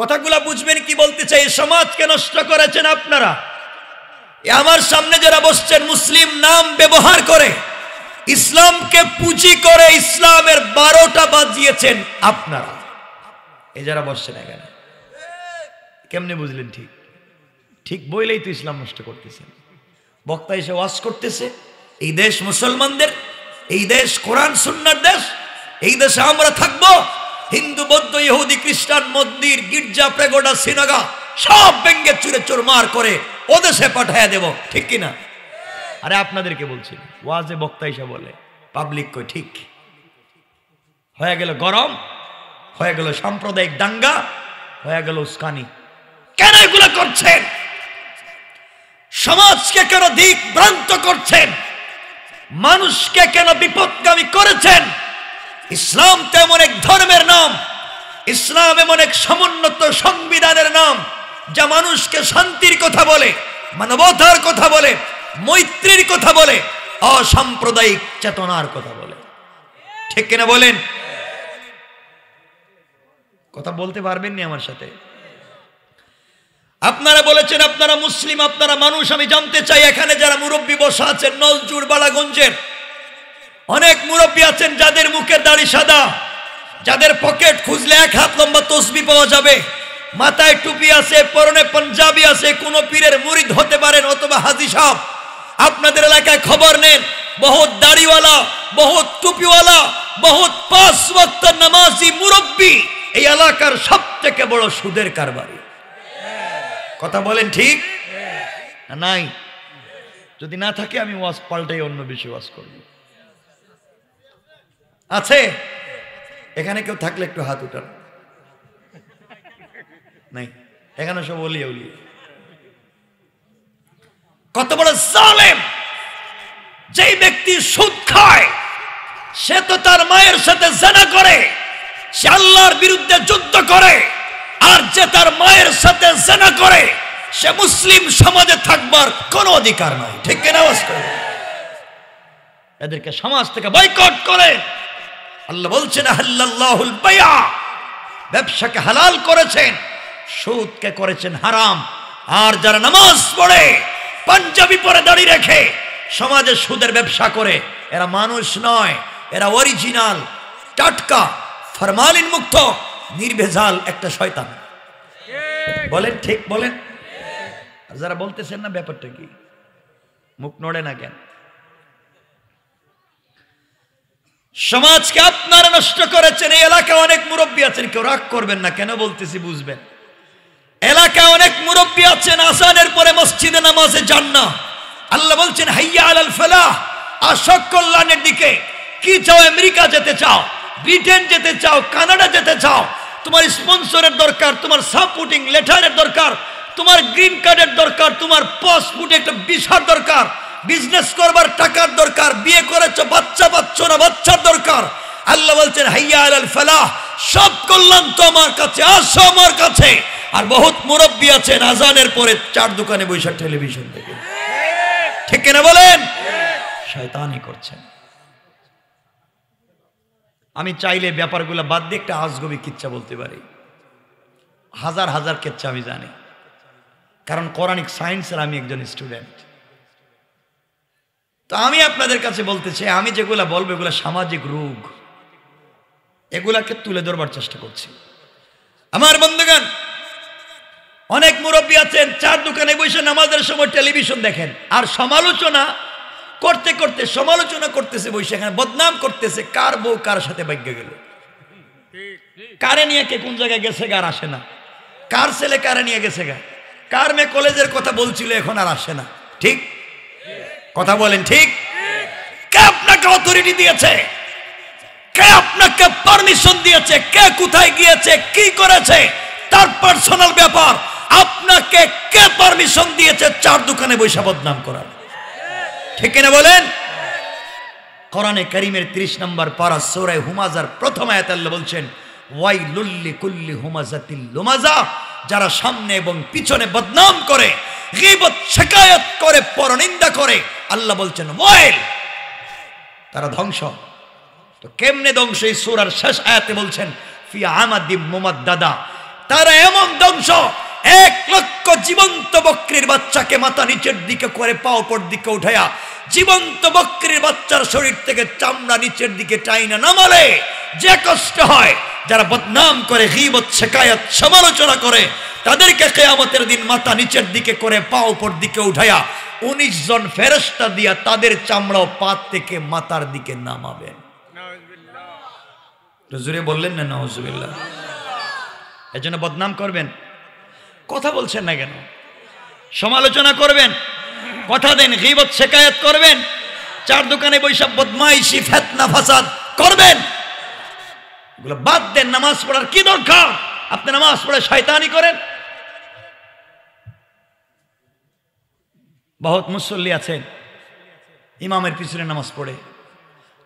কথাগুলা বুঝবেন কি বলতে চাই সমাজকে নষ্ট করেছেন আপনারা আমার সামনে যারা বসছেন মুসলিম নাম ব্যবহার করে ইসলামকে পুঁজি করে ইসলামের বারোটা বাজিয়েছেন আপনারা এ যারা বসছেন এখানে কেমনে বুঝলেন ঠিক ঠিক বইলেই তো ইসলাম নষ্ট করতেছেন বক্তা এসে ওয়াজ করতেছে এই দেশ মুসলমানদের এই দেশ কোরআন সুন্নার দেশ এই দেশে আমরা থাকবো হিন্দু বৌদ্ধ ইহুদি খ্রিস্টান মন্দির গির্জা প্রেগোডা সিনাগা সব ব্যঙ্গে চুরে চুরমার করে ওদেশে দেশে পাঠায় দেব ঠিক কিনা আরে আপনাদেরকে বলছি ওয়াজে বক্তা হিসেবে বলে পাবলিক কই ঠিক হয়ে গেল গরম হয়ে গেল সাম্প্রদায়িক দাঙ্গা হয়ে গেল উস্কানি কেন এগুলো করছেন সমাজকে কেন দিক ভ্রান্ত করছেন মানুষকে কেন বিপদগামী করেছেন ইসলাম তেমন এক ধর্মের নাম ইসলাম এমন এক সমুন্নত সংবিধানের নাম যা মানুষকে শান্তির কথা বলে মানবতার কথা বলে মৈত্রীর কথা বলে অসাম্প্রদায়িক চেতনার কথা বলে ঠিক কিনা বলেন কথা বলতে পারবেন নি আমার সাথে আপনারা বলেছেন আপনারা মুসলিম আপনারা মানুষ আমি জানতে চাই এখানে যারা মুরব্বী বসা আছেন নলচুর বালাগঞ্জের অনেক মুরব্বী আছেন যাদের মুখের দাড়ি সাদা যাদের পকেট খুঁজলে এক হাত লম্বা তসবি পাওয়া যাবে মাথায় টুপি আছে পরনে পাঞ্জাবি আছে কোন পীরের মুরিদ হতে পারেন অথবা হাজি সাহ আপনাদের এলাকায় খবর নেন বহুত দাড়িওয়ালা বহুত টুপিওয়ালা বহুত পাঁচ ওয়াক্ত নামাজি মুরব্বী এই এলাকার সব থেকে বড় সুদের কারবারি কথা বলেন ঠিক নাই যদি না থাকে আমি ওয়াজ পাল্টাই অন্য বিষয়ে ওয়াজ করব আছে এখানে কেউ থাকলে একটু হাত উঠান নাই এখানে সব অলিয়ে অলিয়ে কত বড় জালেম যেই ব্যক্তি সুদ খায় সে তো তার মায়ের সাথে জেনা করে সে আল্লাহর বিরুদ্ধে যুদ্ধ করে আর যে তার মায়ের সাথে জেনা করে সে মুসলিম সমাজে থাকবার কোন অধিকার নাই ঠিক কেনা এদেরকে সমাজ থেকে বয়কট করে আল্লাহ বলছেন বায়া ব্যবসাকে হালাল করেছেন সুদকে করেছেন হারাম আর যারা নামাজ পড়ে পাঞ্জাবি পরে দাঁড়িয়ে রেখে সমাজে সুদের ব্যবসা করে এরা মানুষ নয় এরা অরিজিনাল টাটকা ফরমালিন মুক্ত নির্ভেজাল একটা শয়তান বলেন ঠিক বলেন যারা বলতেছেন না ব্যাপারটা কি মুখ নড়ে না কেন সমাজকে আপনারা নষ্ট করেছেন এই এলাকায় অনেক মুরব্বী আছেন কেউ রাগ করবেন না কেন বলতেছি বুঝবেন এলাকায় অনেক মুরব্বী আছেন আসানের পরে মসজিদে নামাজে যান না আল্লাহ বলছেন হাইয়া আল ফেলা আশক কল্যাণের দিকে কি চাও আমেরিকা যেতে চাও ব্রিটেন যেতে চাও কানাডা যেতে চাও তোমার স্পন্সরের দরকার তোমার সাপোর্টিং লেটারের দরকার তোমার গ্রিন কার্ডের দরকার তোমার পাসপোর্টে একটা বিষার দরকার বিজনেস করবার টাকার দরকার বিয়ে করেছো বাচ্চা পাচ্ছ না বাচ্চার দরকার আল্লাহ বলছেন হাইয়া আল ফালাহ সব কল্যাণ তো আমার কাছে আসো আমার কাছে আর বহুত মুরব্বী আছেন আজানের পরে চার দোকানে বৈশাখ টেলিভিশন থেকে ঠিক কিনা বলেন শয়তানি করছেন আমি চাইলে ব্যাপারগুলো বাদ দিয়ে একটা আজগবি কিচ্ছা বলতে পারি হাজার হাজার কিচ্ছা আমি জানি কারণ কোরআনিক সায়েন্সের আমি একজন স্টুডেন্ট তো আমি আপনাদের কাছে বলতে চাই আমি যেগুলা বলবো এগুলো সামাজিক রোগ এগুলাকে তুলে ধরবার চেষ্টা করছি আমার বন্ধুগান অনেক মুরব্বী আছেন চার দোকানে বসে নামাজের সময় টেলিভিশন দেখেন আর সমালোচনা করতে করতে সমালোচনা করতেছে বসে এখানে বদনাম করতেছে কার বউ কার সাথে ভাগ্য গেল কারে নিয়ে কে কোন জায়গায় গেছে গা আর আসে না কার ছেলে কারে নিয়ে গেছে গা কার মেয়ে কলেজের কথা বলছিল এখন আর আসে না ঠিক কথা বলেন ঠিক কে আপনাকে অথরিটি দিয়েছে কে আপনাকে পারমিশন দিয়েছে কে কোথায় গিয়েছে কি করেছে তার পার্সোনাল ব্যাপার আপনাকে কে পারমিশন দিয়েছে চার দোকানে বৈশা বদনাম করার ঠিক কিনা বলেন কোরআনে করিমের ৩০ নম্বর পারা সোরায় হুমাজার প্রথম আয়াত আল্লাহ বলছেন ওয়াই লুল্লি কুল্লি হুমাজাতিল লুমাজা যারা সামনে এবং পিছনে বদনাম করে গিবত শেকায়ত করে পরনিন্দা করে আল্লাহ বলছেন ওয়েল তারা ধ্বংস তো কেমনে ধ্বংস এই সুরার শেষ আয়াতে বলছেন ফিয়া আমাদি মোমাদ দাদা তারা এমন ধ্বংস এক লক্ষ জীবন্ত বক্রের বাচ্চাকে মাথা নিচের দিকে করে পা ওপর দিকে উঠাইয়া জীবন্ত বক্রের বাচ্চার শরীর থেকে চামড়া নিচের দিকে টাইনা নামালে যে কষ্ট হয় যারা বদনাম করে হিমত শেখায়ত সমালোচনা করে তাদেরকে কেয়ামতের দিন মাথা নিচের দিকে করে পা ওপর দিকে উঠাইয়া উনিশ জন ফেরস্তা দিয়া তাদের চামড়াও পা থেকে মাথার দিকে নামাবেন জুড়ে বললেন না এই এজন্য বদনাম করবেন কথা বলছেন না কেন সমালোচনা করবেন কথা দেন গিবত শেখায়ত করবেন চার দোকানে বৈশাখ বদমাইশি ফেতনা ফাসাদ করবেন এগুলো বাদ দেন নামাজ পড়ার কি দরকার আপনি নামাজ পড়ে শয়তানি করেন বহুত মুসল্লি আছেন ইমামের পিছনে নামাজ পড়ে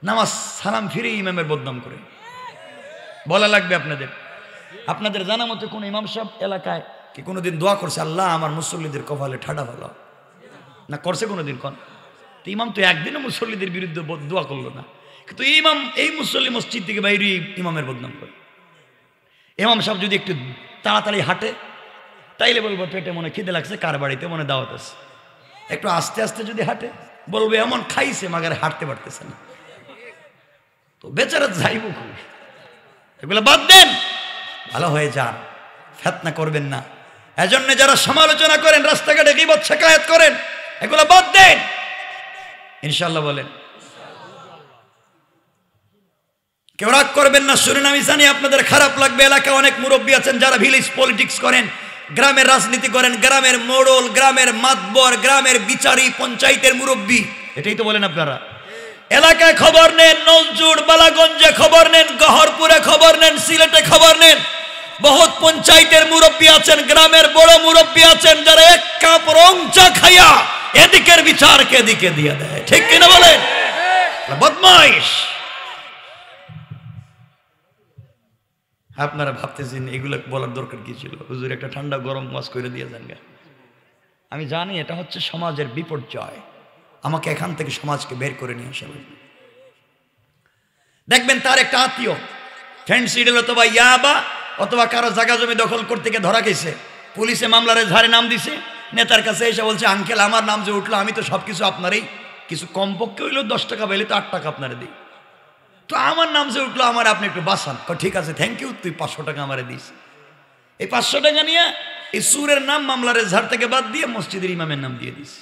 নামাজ সালাম ফিরে ইমামের বদনাম করে বলা লাগবে আপনাদের আপনাদের জানা মতো কোন ইমাম সাহেব এলাকায় কি কোনোদিন দোয়া করছে আল্লাহ আমার মুসল্লিদের কপালে ঠাডা ভালো না করছে কোনোদিন কন তো ইমাম তো একদিনও মুসল্লিদের বিরুদ্ধে দোয়া করলো না কিন্তু ইমাম এই মুসল্লি মসজিদ থেকে বাইরে ইমামের বদনাম করে ইমাম সাহেব যদি একটু তাড়াতাড়ি হাঁটে তাইলে বলবো পেটে মনে খিদে লাগছে কার বাড়িতে মনে দাওয়াত আছে একটু আস্তে আস্তে যদি হাঁটে বলবে এমন খাইছে মাগারে হাঁটতে পারতেছে না তো বেচারা যাইব খুব এগুলো বাদ দেন ভালো হয়ে যান ফেতনা করবেন না এজন্য যারা সমালোচনা করেন রাস্তাঘাটে গিবত শেখায়ত করেন এগুলো বাদ দেন ইনশাল্লাহ বলেন কেউ রাগ করবেন না শুনুন আমি জানি আপনাদের খারাপ লাগবে এলাকায় অনেক মুরব্বী আছেন যারা ভিলেজ পলিটিক্স করেন গ্রামের রাজনীতি করেন গ্রামের মোড়ল গ্রামের মাতবর গ্রামের বিচারী পঞ্চায়েতের মুরব্বী এটাই তো বলেন আপনারা এলাকায় খবর নেন নজুর বালাগঞ্জে খবর নেন গহরপুরে খবর নেন সিলেটে খবর নেন বহুত পঞ্চায়েতের মুরব্বী আছেন গ্রামের বড় মুরব্বী আছেন যারা এক কাপ রং চা খাইয়া এদিকের বিচারকে এদিকে দিয়ে দেয় ঠিক কিনা বলেন বদমাইশ আপনারা ভাবতেছেন এগুলো বলার দরকার কি ছিল হুজুর একটা ঠান্ডা গরম ওয়াশ করে দিয়ে যান গা আমি জানি এটা হচ্ছে সমাজের বিপর্যয় আমাকে এখান থেকে সমাজকে বের করে নিয়ে আসা দেখবেন তার একটা আত্মীয় ফ্রেন্ড সিডেল অথবা ইয়াবা অথবা কারো জায়গা জমি দখল করতে গিয়ে ধরা গেছে পুলিশে মামলারে ঝাড়ে নাম দিছে নেতার কাছে এসে বলছে আঙ্কেল আমার নাম যে উঠলো আমি তো সব কিছু আপনারই কিছু কমপক্ষে হইলেও দশ টাকা পাইলে তো আট টাকা আপনারে দিই তো আমার নাম যে উঠলো আমার আপনি একটু বাঁচান ঠিক আছে থ্যাংক ইউ তুই পাঁচশো টাকা আমারে দিস এই পাঁচশো টাকা নিয়ে এই সুরের নাম মামলারে ঝাড় থেকে বাদ দিয়ে মসজিদের ইমামের নাম দিয়ে দিস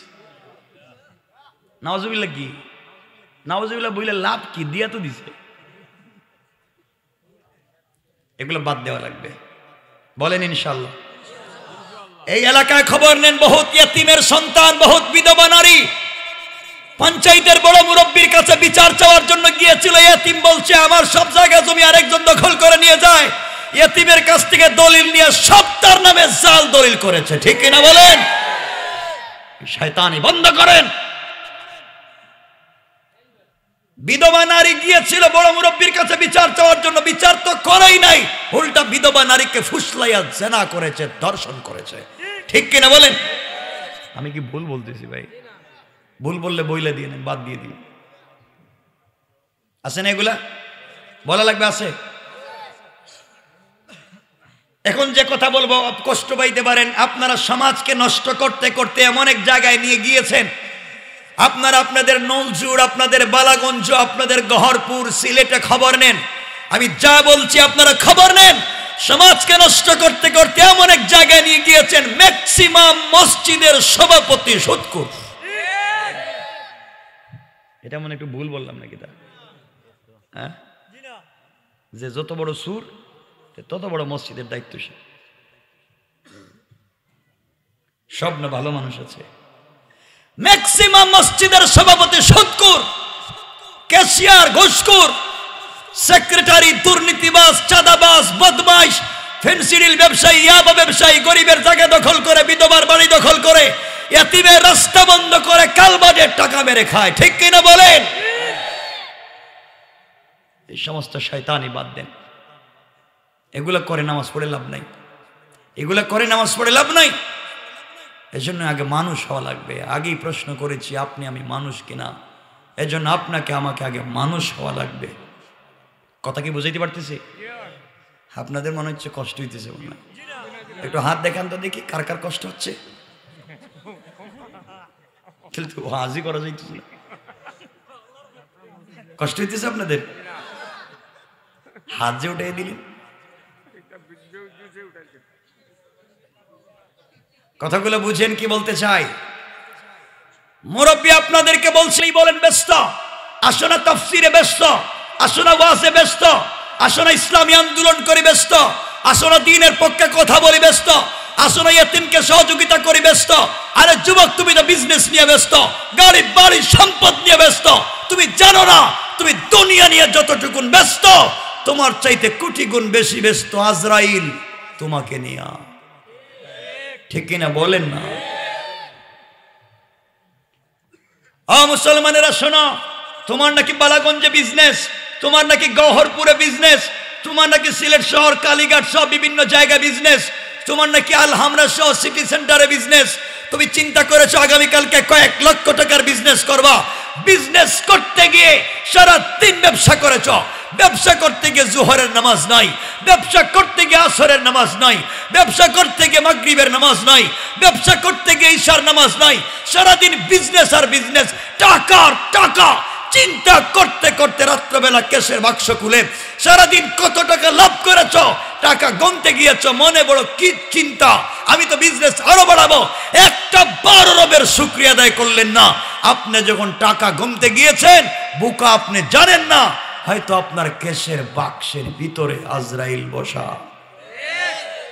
নওয়াজবিল্লা কি নওয়াজবিল্লা বইলে লাভ কি দিয়া তো দিছে এগুলো বাদ দেওয়া লাগবে বলেন ইনশাল্লাহ এই এলাকায় খবর নেন বহুত ইয়াতিমের সন্তান বহুত বিধবা নারী পঞ্চায়েতের বড় মুরব্বীর কাছে বিচার চাওয়ার জন্য গিয়েছিল ইয়াতিম বলছে আমার সব জায়গা জমি আরেকজন দখল করে নিয়ে যায় ইয়াতিমের কাছ থেকে দলিল নিয়ে সব তার নামে জাল দলিল করেছে ঠিক কিনা বলেন শয়তানি বন্ধ করেন বিধবা নারী গিয়েছিল বড় মুরব্বীর কাছে বিচার চাওয়ার জন্য বিচার তো করেই নাই উল্টা বিধবা নারীকে ফুসলাইয়া জেনা করেছে দর্শন করেছে ঠিক কিনা বলেন আমি কি ভুল বলতেছি ভাই ভুল বললে বইলে দিয়ে নেন বাদ দিয়ে দিন আছে না এগুলা বলা লাগবে আছে এখন যে কথা বলবো কষ্ট পাইতে পারেন আপনারা সমাজকে নষ্ট করতে করতে এমন এক জায়গায় নিয়ে গিয়েছেন আপনার আপনাদের নলজুর আপনাদের বালাগঞ্জ আপনাদের গহরপুর সিলেটে খবর নেন আমি যা বলছি আপনারা খবর নেন সমাজকে নষ্ট করতে করতে এমন এক জায়গায় নিয়ে গিয়েছেন ম্যাক্সিমাম মসজিদের সভাপতি সুৎকুর এটা মনে একটু ভুল বললাম নাকি তা হ্যাঁ? যে যত বড় সুর তত বড় মসজিদের দায়িত্বশীল সব না ভালো মানুষ আছে ম্যাক্সিমাম মসজিদের সভাপতি সৎকুর ক্যাশিয়ার ঘুষকুর সেক্রেটারি দুর্নীতিবাস চাঁদাবাস বদমাইশ ফেন্সিডিল ব্যবসায়ী ইয়াবা ব্যবসায়ী গরিবের জায়গা দখল করে বিধবার বাড়ি দখল করে এতিমের রাস্তা বন্ধ করে কালবাজের টাকা মেরে খায় ঠিক কিনা বলেন এই সমস্ত শয়তানি বাদ দেন এগুলো করে নামাজ পড়ে লাভ নাই এগুলো করে নামাজ পড়ে লাভ নাই এজন্য আগে মানুষ হওয়া লাগবে আগেই প্রশ্ন করেছি আপনি আমি মানুষ কিনা এজন্য আপনাকে আমাকে আগে মানুষ হওয়া লাগবে কথা কি বুঝাইতে পারতেছি আপনাদের মনে হচ্ছে কষ্ট হইতেছে মনে একটু হাত দেখান তো দেখি কার কার কষ্ট হচ্ছে কিন্তু হাজি করা যাইতেছে কষ্ট হইতেছে আপনাদের হাত যে উঠে দিলেন কথাগুলো বুঝেন কি বলতে চাই মুরব্বী আপনাদেরকে বলছেই বলেন ব্যস্ত আসনা তফসিরে ব্যস্ত আসনা ওয়াসে ব্যস্ত আসনা ইসলামী আন্দোলন করে ব্যস্ত আসো না দিনের পক্ষে কথা বলে ব্যস্ত আসনা ইয়েতিমকে সহযোগিতা করে ব্যস্ত আরে যুবক তুমি তো বিজনেস নিয়ে ব্যস্ত গাড়ি বাড়ি সম্পদ নিয়ে ব্যস্ত তুমি জানো না তুমি দুনিয়া নিয়ে যতটুকুন ব্যস্ত তোমার চাইতে কোটি গুণ বেশি ব্যস্ত আজরাইল তোমাকে নিয়ে ঠিক কিনা বলেন না মুসলমানেরা শোনো তোমার নাকি বালাগঞ্জে বিজনেস তোমার নাকি গহরপুরে বিজনেস তোমার নাকি সিলেট শহর কালীঘাট সব বিভিন্ন জায়গায় বিজনেস তোমার নাকি আল হামরা সহ সিটি সেন্টারে বিজনেস তুমি চিন্তা করেছো আগামীকালকে কয়েক লক্ষ টাকার বিজনেস করবা বিজনেস করতে গিয়ে সারা দিন ব্যবসা করেছ ব্যবসা করতে গিয়ে জোহরের নামাজ নাই ব্যবসা করতে গিয়ে আসরের নামাজ নাই ব্যবসা করতে গিয়ে মাগরীবের নামাজ নাই ব্যবসা করতে গিয়ে ঈশার নামাজ নাই সারাদিন বিজনেস আর বিজনেস টাকা টাকা চিন্তা করতে করতে রাত্রবেলা কেশের বাক্স খুলে সারাদিন কত টাকা লাভ করেছ টাকা গমতে গিয়েছ মনে বড় কি চিন্তা আমি তো বিজনেস আরো বাড়াবো একটা বারো রবের শুক্রিয়া আদায় করলেন না আপনি যখন টাকা গমতে গিয়েছেন বুকা আপনি জানেন না হয়তো আপনার কেশের বাক্সের ভিতরে আজরাইল বসা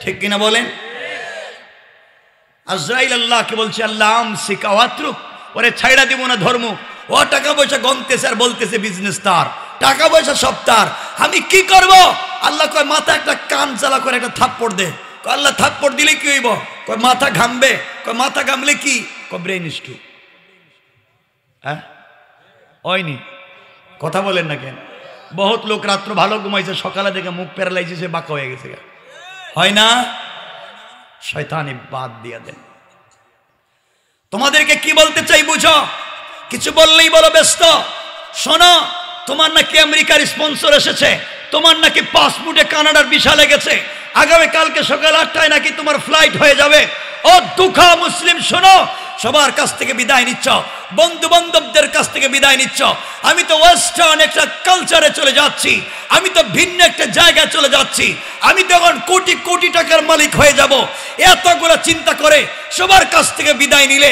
ঠিক কিনা বলেন আজরাইল আল্লাহকে বলছে আল্লাহ আম শিকাওয়াত্রুক ওরে ছাইড়া দিব না ধর্ম ও টাকা পয়সা গমতেছে আর বলতেছে বিজনেস তার টাকা পয়সা সব তার আমি কি করব আল্লাহ কয় মাথা একটা কান চালা করে একটা থাপ্পড় দে আল্লাহ থাপ্পড় দিলে কি হইব কয় মাথা ঘামবে কয় মাথা ঘামলে কি কয় ব্রেন স্টু হ্যাঁ হয়নি কথা বলেন না কেন বহুত লোক রাত্র ভালো ঘুমাইছে সকালে দেখে মুখ প্যারালাইসিসে বাঁকা হয়ে গেছে হয় না শয়তানি বাদ দিয়ে দেন তোমাদেরকে কি বলতে চাই বুঝো কিছু বললেই বলো ব্যস্ত শোনো তোমার নাকি আমেরিকার স্পন্সর এসেছে তোমার নাকি পাসপোর্টে কানাডার বিশা লেগেছে আগামী কালকে সকাল আটটায় নাকি তোমার ফ্লাইট হয়ে যাবে ও দুঃখা মুসলিম শোনো সবার কাছ থেকে বিদায় নিচ্ছ বন্ধু বান্ধবদের কাছ থেকে বিদায় নিচ্ছ আমি তো ওয়েস্টার্ন একটা কালচারে চলে যাচ্ছি আমি তো ভিন্ন একটা জায়গায় চলে যাচ্ছি আমি তো এখন কোটি কোটি টাকার মালিক হয়ে যাব এতগুলো চিন্তা করে সবার কাছ থেকে বিদায় নিলে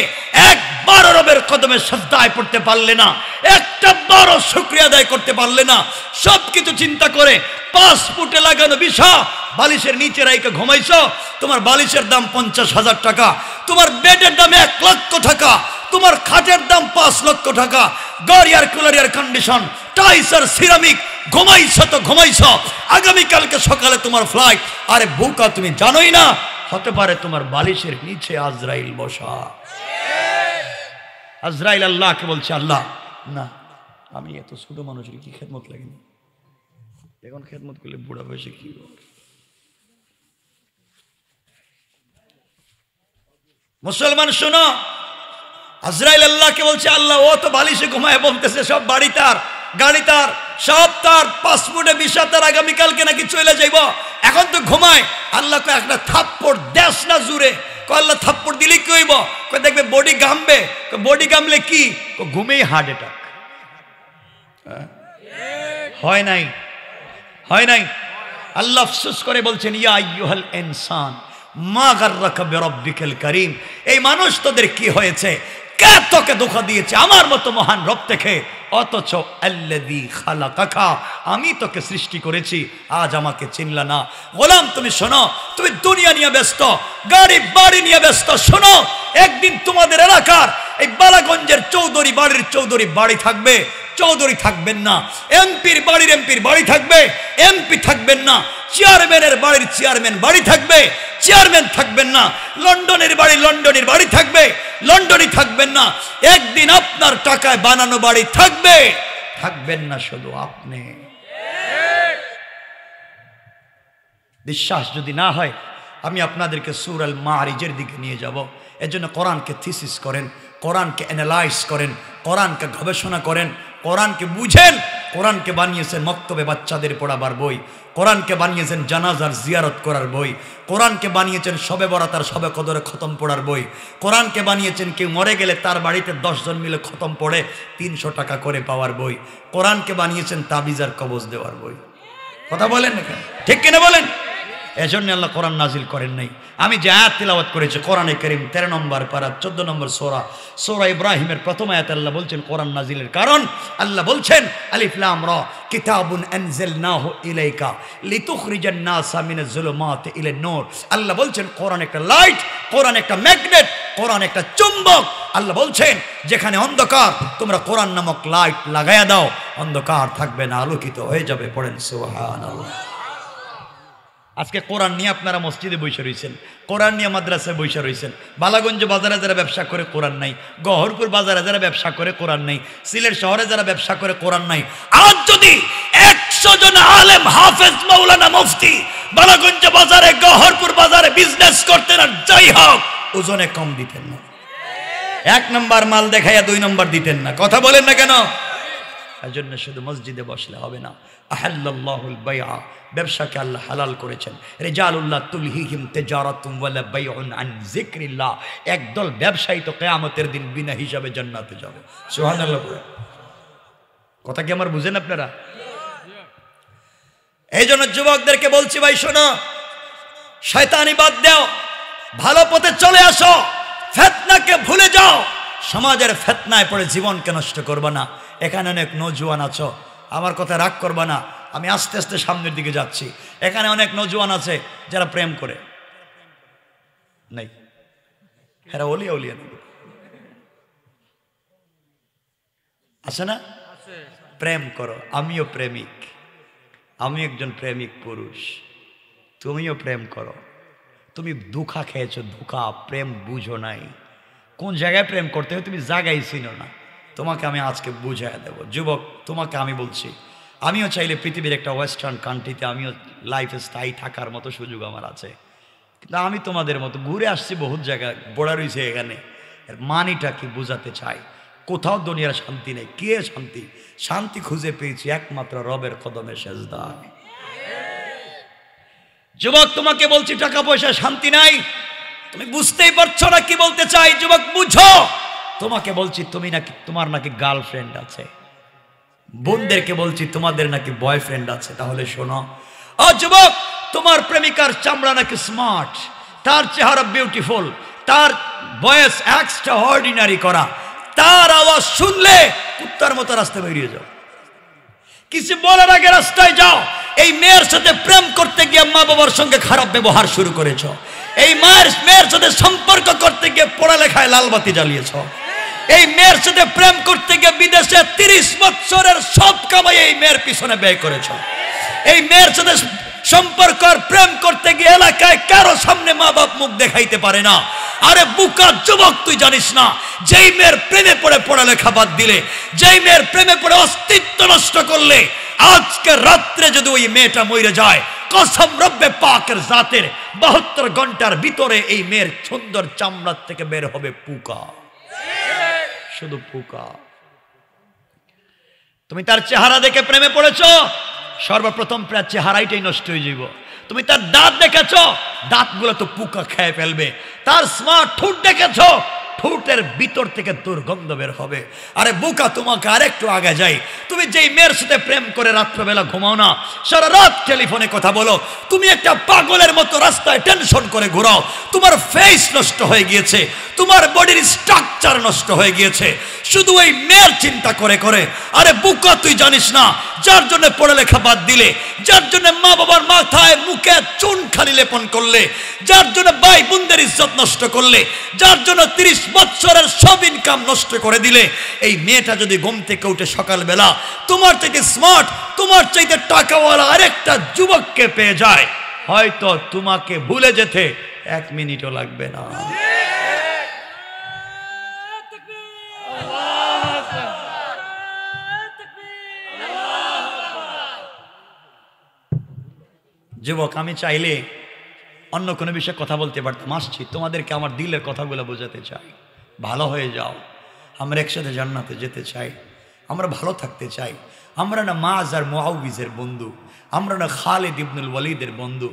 এক একবারও রবের কদমে শ্রদ্ধায় পড়তে পারলে না একটা বারও শুক্রিয়া আদায় করতে পারলে না সব কিছু চিন্তা করে পাঁচ ফুটে লাগানো বিষ বালিশের নিচে রাইকে ঘুমাইছ তোমার বালিশের দাম পঞ্চাশ হাজার টাকা তোমার বেডের দাম এক লক্ষ টাকা তোমার খাটের দাম পাঁচ লক্ষ টাকা গড় air cooler air condition tiles আর সিরামিক ঘুমাইছ তো ঘুমাইছ আগামীকালকে সকালে তোমার ফ্লাইট আরে বুকা তুমি জানোই না হতে পারে তোমার বালিশের নিচে আজরাইল বসা আজরাইল আল্লাহকে বলছে আল্লাহ না আমি এত ছোট মানুষের কি খেদমত লাগেনি এখন খেদমত করলে বুড়া বয়সে কি মুসলমান শোনো আজরাইল আল্লাহকে বলছে আল্লাহ ও তো বালিশে ঘুমায় বলতেছে সব বাড়ি তার গাড়ি তার সব তার পাসপোর্টে বিষা তার আগামীকালকে নাকি চলে যাইব এখন তো ঘুমায় আল্লাহকে একটা থাপ্পড় দেশ না জুড়ে কল্লা থাপ্পড় দিলে কি হইব কয় দেখবে বডি গামবে বডি গামলে কি ঘুমেই হার্ট অ্যাটাক হয় নাই হয় নাই আল্লাহ আফসুস করে বলছেন ইয়া ইয়ুহাল ইনসান মা গার্রাকা বিরব্বিকাল করিম এই মানুষ তোদের কি হয়েছে কে তোকে দুঃখ দিয়েছে আমার মতো মহান রব থেকে অথচ আল্লাদি খালা কাকা আমি তোকে সৃষ্টি করেছি আজ আমাকে চিনলা না গোলাম তুমি শোনো তুমি দুনিয়া নিয়ে ব্যস্ত গাড়ি বাড়ি নিয়ে ব্যস্ত শোনো একদিন তোমাদের এলাকার এই বালাগঞ্জের চৌধুরী বাড়ির চৌধুরী বাড়ি থাকবে চৌধুরী থাকবেন না এমপির বাড়ির এমপির বাড়ি থাকবে এমপি থাকবেন না চেয়ারম্যানের বাড়ির চেয়ারম্যান বাড়ি থাকবে চেয়ারম্যান থাকবেন না লন্ডনের বাড়ি লন্ডনের বাড়ি থাকবে লন্ডনই থাকবেন না একদিন আপনার টাকায় বানানো বাড়ি থাকবে থাকবেন না শুধু আপনি বিশ্বাস যদি না হয় আমি আপনাদেরকে সুরাল মারিজের দিকে নিয়ে যাব এজন্য কোরআনকে থিসিস করেন কোরআনকে অ্যানালাইজ করেন কোরআনকে গবেষণা করেন কোরআনকে বুঝেন কোরআনকে বানিয়েছেন মক্তবে বাচ্চাদের পড়াবার বই কোরআনকে বানিয়েছেন জানাজার জিয়ারত করার বই কোরআনকে বানিয়েছেন সবে বরাতার সবে কদরে খতম পড়ার বই কোরআনকে বানিয়েছেন কেউ মরে গেলে তার বাড়িতে দশজন মিলে খতম পড়ে তিনশো টাকা করে পাওয়ার বই কোরআনকে বানিয়েছেন তাবিজার কবজ দেওয়ার বই কথা বলেন ঠিক কিনা বলেন এজন্য আল্লাহ কোরআন নাজিল করেন নাই আমি যে আয়াত তিলাওয়াত করেছি কোরআনে করিম তেরো নম্বর পারা চোদ্দ নম্বর সোরা সোরা ইব্রাহিমের প্রথম আয়াত আল্লাহ বলছেন কোরআন নাজিলের কারণ আল্লাহ বলছেন আলিফলাম র কিতাবুন নাহ আল্লাহ বলছেন কোরআন একটা লাইট কোরআন একটা ম্যাগনেট কোরআন একটা চুম্বক আল্লাহ বলছেন যেখানে অন্ধকার তোমরা কোরআন নামক লাইট লাগাইয়া দাও অন্ধকার থাকবে না আলোকিত হয়ে যাবে পড়েন আল্লাহ আজকে কোরআন নিয়ে আপনারা মসজিদে বৈশা রয়েছেন কোরআন নিয়ে মাদ্রাসায় বৈশা রয়েছেন বালাগঞ্জ বাজারে যারা ব্যবসা করে কোরআন নাই গহরপুর বাজারে যারা ব্যবসা করে কোরআন নাই সিলেট শহরে যারা ব্যবসা করে কোরআন নাই আজ যদি একশো জন আলেম হাফেজ মৌলানা মুফতি বালাগঞ্জ বাজারে গহরপুর বাজারে বিজনেস করতেন আর যাই হোক ওজনে কম দিতেন না এক নম্বর মাল দেখাইয়া দুই নম্বর দিতেন না কথা বলেন না কেন এই জন্য শুধু মসজিদে বসলে হবে না আহাল্লাহুল বায়া ব্যবসাকে আল্লাহ হালাল করেছেন রেজালুল্লাহ তুলহিহিম তেজারাতুম ওয়ালা বাইউন আন যিকরিল্লাহ একদল ব্যবসায়ী তো কিয়ামতের দিন বিনা হিসাবে জান্নাতে যাবে সুবহানাল্লাহ কথা কি আমার বুঝেন আপনারা এই জন্য যুবকদেরকে বলছি ভাই শোনো শয়তানি বাদ দাও ভালো পথে চলে আসো ফেতনাকে ভুলে যাও সমাজের ফেতনায় পড়ে জীবনকে নষ্ট করবে না এখানে অনেক নজুয়ান আছো আমার কথা রাগ করবা না আমি আস্তে আস্তে সামনের দিকে যাচ্ছি এখানে অনেক নজওয়ান আছে যারা প্রেম করে নাই হ্যাঁ অলিয়া অলিয়া আছে না প্রেম করো আমিও প্রেমিক আমি একজন প্রেমিক পুরুষ তুমিও প্রেম করো তুমি দুঃখা খেয়েছো দুখা প্রেম বুঝো নাই কোন জায়গায় প্রেম করতে হবে তুমি জায়গায় চিনো না তোমাকে আমি আজকে বুঝাই দেব যুবক তোমাকে আমি বলছি আমিও চাইলে পৃথিবীর একটা ওয়েস্টার্ন কান্ট্রিতে আমিও লাইফ স্থায়ী থাকার মতো সুযোগ আমার আছে কিন্তু আমি তোমাদের মতো ঘুরে আসছি বহুত জায়গায় বড়া রয়েছে এখানে এর মানিটা কি বোঝাতে চাই কোথাও দুনিয়ার শান্তি নেই কে শান্তি শান্তি খুঁজে পেয়েছি একমাত্র রবের কদমে শেষ সেজদায় যুবক তোমাকে বলছি টাকা পয়সা শান্তি নাই তুমি বুঝতেই পারছো না কি বলতে চাই যুবক বুঝো তোমাকে বলছি তুমি নাকি তোমার নাকি গার্লফ্রেন্ড আছে বোনদেরকে বলছি তোমাদের নাকি বয়ফ্রেন্ড আছে তাহলে শোনো ও যুবক তোমার প্রেমিকার চামড়া নাকি স্মার্ট তার চেহারা বিউটিফুল তার বয়স এক্সট্রা অর্ডিনারি করা তার আওয়াজ শুনলে কুত্তার মতো রাস্তায় বেরিয়ে যাও কিছু বলার আগে রাস্তায় যাও এই মেয়ের সাথে প্রেম করতে গিয়ে মা বাবার সঙ্গে খারাপ ব্যবহার শুরু করেছ এই মায়ের মেয়ের সাথে সম্পর্ক করতে গিয়ে পড়ালেখায় লালবাতি জ্বালিয়েছ এই মেয়ের সাথে প্রেম করতে গিয়ে বিদেশে তিরিশ বৎসরের সব কামাই এই মেয়ের পিছনে ব্যয় করেছ এই মেয়ের সাথে সম্পর্ক আর প্রেম করতে গিয়ে এলাকায় কারো সামনে মা বাপ মুখ দেখাইতে পারে না আরে বুকা যুবক তুই জানিস না যেই মেয়ের প্রেমে পড়ে পড়ালেখা বাদ দিলে যেই মেয়ের প্রেমে পড়ে অস্তিত্ব নষ্ট করলে আজকে রাত্রে যদি ওই মেয়েটা মরে যায় কসম রব্বে পাকের জাতের বাহাত্তর ঘন্টার ভিতরে এই মেয়ের সুন্দর চামড়ার থেকে বের হবে পুকা শুধু পোকা তুমি তার চেহারা দেখে প্রেমে পড়েছ সর্বপ্রথম প্রায় চেহারাইটাই নষ্ট হয়ে যাব তুমি তার দাঁত দেখেছ দাঁতগুলো তো পুকা খেয়ে ফেলবে তার স্মার্ট ঠুট দেখেছ ঠোঁটের ভিতর থেকে দুর্গন্ধ বের হবে আরে বোকা তোমাকে আরেকটু আগে যাই তুমি যেই মেয়ের সাথে প্রেম করে রাত্রবেলা ঘুমাও না সারা রাত টেলিফোনে কথা বলো তুমি একটা পাগলের মতো রাস্তায় টেনশন করে ঘোরাও তোমার ফেস নষ্ট হয়ে গিয়েছে তোমার বডির স্ট্রাকচার নষ্ট হয়ে গিয়েছে শুধু ওই মেয়ের চিন্তা করে করে আরে বোকা তুই জানিস না যার জন্য পড়ালেখা বাদ দিলে যার জন্য মা বাবার মাথায় মুখে চুন খালি লেপন করলে যার জন্য ভাই বোনদের ইজ্জত নষ্ট করলে যার জন্য তিরিশ বৎসরের সব ইনকাম নষ্ট করে দিলে এই মেয়েটা যদি ঘুম থেকে উঠে সকালবেলা তোমার থেকে স্মার্ট তোমার চাইতে টাকাওয়ালা আরেকটা যুবককে পেয়ে যায় হয়তো তোমাকে ভুলে যেতে এক মিনিটও লাগবে না যুবক আমি চাইলে অন্য কোনো বিষয়ে কথা বলতে পারতাম আসছি তোমাদেরকে আমার দিলের কথাগুলো বোঝাতে চাই ভালো হয়ে যাও আমরা একসাথে জান্নাতে যেতে চাই আমরা ভালো থাকতে চাই আমরা না মাজ আর মোহাউবিজের বন্ধু আমরা না খালেদ ইবনুল ওয়ালিদের বন্ধু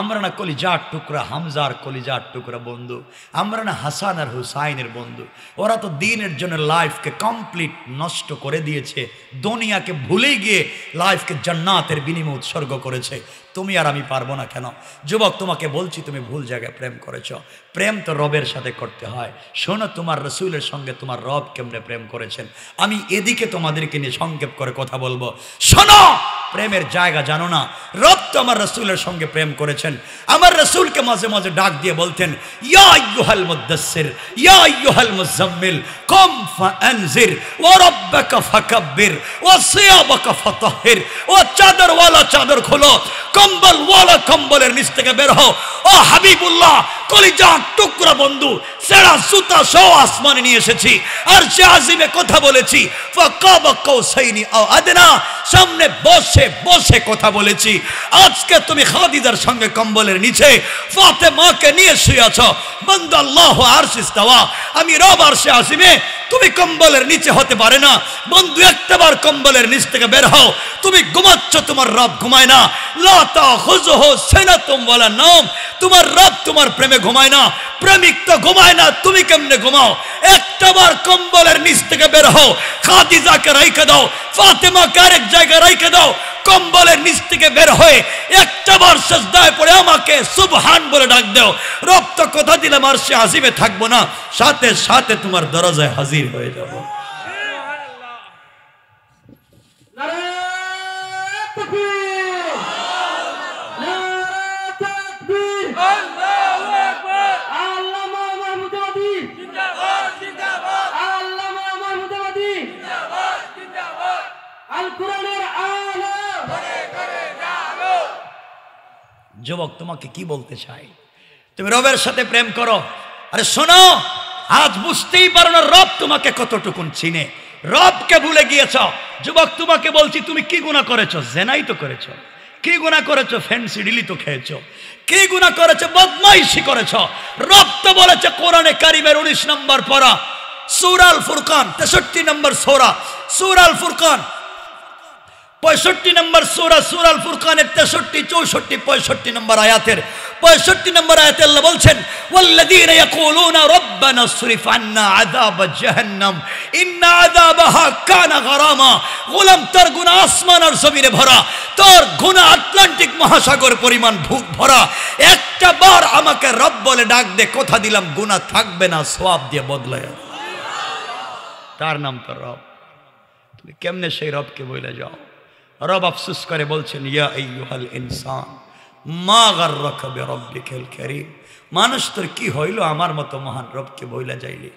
আমরা না কলিজার টুকরা হামজার কলিজার টুকরা বন্ধু আমরা না হাসান আর হুসাইনের বন্ধু ওরা তো দিনের জন্য লাইফকে কমপ্লিট নষ্ট করে দিয়েছে দুনিয়াকে ভুলে গিয়ে লাইফকে জান্নাতের বিনিময় উৎসর্গ করেছে তুমি আর আমি পারবো না কেন যুবক তোমাকে বলছি তুমি ভুল জায়গায় প্রেম করেছ প্রেম তো রবের সাথে করতে হয় শোনো তোমার রসুলের সঙ্গে তোমার রব কেমনে প্রেম করেছেন আমি এদিকে তোমাদেরকে নিয়ে সংক্ষেপ করে কথা বলবো শোনো প্রেমের জায়গা জানো না রব তো আমার রসুলের সঙ্গে প্রেম করেছেন আমার রসুলকে মাঝে মাঝে ডাক দিয়ে বলতেন চাদর খোলো কম্বল ওয়ালা কম্বলের নিচ থেকে বের হো ও হাবিবুল্লাহ কলিজা আট টুকরা বন্ধু সেরা সুতা সহ আসমানে নিয়ে এসেছি আর সে আজিমে কথা বলেছি সামনে বসে বসে কথা বলেছি আজকে তুমি খাদিদার সঙ্গে কম্বলের নিচে ফাতে মাকে নিয়ে শুয়ে আছো বন্ধু আল্লাহ আর সিস্তাওয়া আমি রব আর সে আসিমে তুমি কম্বলের নিচে হতে পারে না বন্ধু একটাবার কম্বলের নিচ থেকে বের হও তুমি ঘুমাচ্ছ তোমার রব ঘুমায় না লতা হুজ হো সেনা তুম তোমলা নাম তোমার রব তোমার প্রেমে ঘুমায় না প্রেমিক তো ঘুমায় না তুমি কেমনে ঘুমাও একটাবার কম্বলের নিচ থেকে বের হও খাদিজাকে রেখে দাও ফাতেমাকে আরেক জায়গায় রেখে দাও কম্বলের নিচ থেকে বের হয়ে একটাবার সজদায় পড়ে আমাকে সুবহান বলে ডাক দাও রক্ত কথা দিলাম আর সে হাসিবে থাকবো না সাথে সাথে তোমার দরজায় হাজির হয়ে যাবো যুবক তোমাকে কি বলতে চাই তুমি রবের সাথে প্রেম করো আরে শোনো আজ বুঝতেই পারো না রব তোমাকে কতটুকুন চিনে রবকে ভুলে গিয়েছ যুবক তোমাকে বলছি তুমি কি গুণা করেছ জেনাই তো করেছ কি গুণা করেছ ফ্যান্সি ডিলি তো খেয়েছ কি গুণা করেছ বদমাইশি করেছ রব তো বলেছে কোরআনে কারিমের উনিশ নম্বর পড়া সুরাল ফুরকান তেষট্টি নম্বর সোরা সুরাল ফুরকান পঁয়ষট্টি নম্বর সুরা সুরাল ফুরকানের তেষট্টি চৌষট্টি পঁয়ষট্টি নম্বর আয়াতের পঁয়ষট্টি নম্বর আয়াতে আল্লাহ বলছেন والذين يقولون ربنا اصرف عنا عذاب جهنم ان عذابها كان غراما গোলাম তার গুনাহ আসমান আর জমিনে ভরা তোর গুনাহ আটলান্টিক মহাসাগর পরিমাণ ভুক ভরা একটা বার আমাকে রব বলে ডাক দে কথা দিলাম গুনাহ থাকবে না সওয়াব দিয়ে বদলায় তার নাম তো রব তুমি কেমনে সেই রবকে বলে যাও রব আফসুস করে বলছেন ইয়া ইউহাল ইনসান মা গার্রাকা বিরব্বিকাল কারীম মানুষ তোর কি হইল আমার মতো মহান রবকে বইলে যাইলে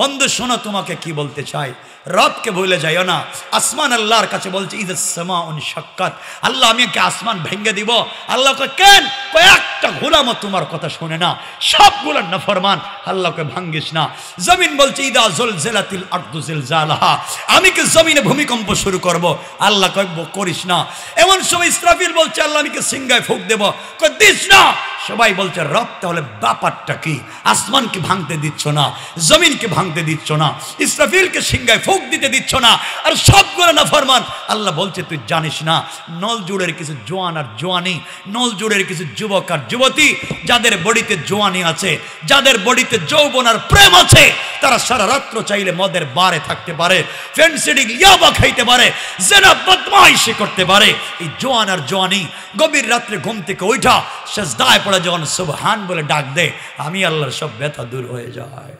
বন্ধু শোনো তোমাকে কি বলতে চাই রবকে বইলে যাইও না আসমান আল্লাহর কাছে বলছে ঈদ সামা উন সাক্ষাৎ আল্লাহ আমি একে আসমান ভেঙে দিব আল্লাহকে কেন কয়েকটা গুলামও তোমার কথা শোনে না সবগুলো না ফরমান আল্লাহকে ভাঙ্গিস না জমিন বলছে ঈদা জল জেলাতিল আর্দু জালাহা আমি কি জমিনে ভূমিকম্প শুরু করব আল্লাহ কয়েক করিস না এমন সময় ইসরাফিল বলছে আল্লাহ আমি কি সিঙ্গায় ফুক দেবো কয় দিস না সবাই বলছে রব তাহলে ব্যাপারটা কি আসমানকে ভাঙতে দিচ্ছ না জমিনকে ভাঙতে দিচ্ছ না ইসরাফিলকে সিংহায় ফুক দিতে দিচ্ছ না আর সব করে না ফরমান আল্লাহ বলছে তুই জানিস না নলজুড়ের কিছু জোয়ান আর জোয়ানি নলজুড়ের কিছু যুবক আর যুবতী যাদের বডিতে জোয়ানি আছে যাদের বডিতে যৌবন আর প্রেম আছে তারা সারা রাত্র চাইলে মদের বারে থাকতে পারে ফেন্সিডিং ইয়াবা খাইতে পারে জেনা বদমাইশি করতে পারে এই জোয়ান আর জোয়ানি গভীর রাত্রে ঘুম থেকে ওইটা সেজদায় পড়ে আমরা যখন সুবহান বলে ডাক দে আমি আল্লাহর সব ব্যথা দূর হয়ে যায়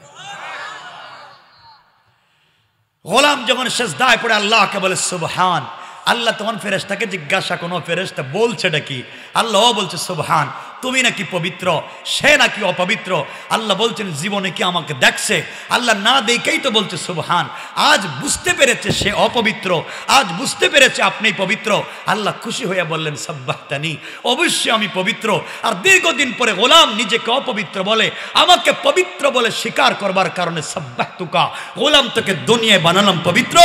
গোলাম যখন শেষ দায় পড়ে আল্লাহকে বলে সুবহান আল্লাহ তখন ফেরেস্তাকে জিজ্ঞাসা কোনো ফেরেস্তা বলছে এটা কি আল্লাহ বলছে সুবহান তুমি নাকি পবিত্র সে নাকি অপবিত্র আল্লাহ বলছেন জীবনে কি আমাকে দেখছে আল্লাহ না দেখেই তো বলছে সুবহান আজ বুঝতে পেরেছে সে অপবিত্র আজ বুঝতে পেরেছে আপনি পবিত্র আল্লাহ খুশি হয়ে বললেন সাব্বাহতানি অবশ্যই আমি পবিত্র আর দীর্ঘদিন পরে গোলাম নিজেকে অপবিত্র বলে আমাকে পবিত্র বলে স্বীকার করবার কারণে সাব্বাহ তুকা গোলাম তোকে দুনিয়ায় বানালাম পবিত্র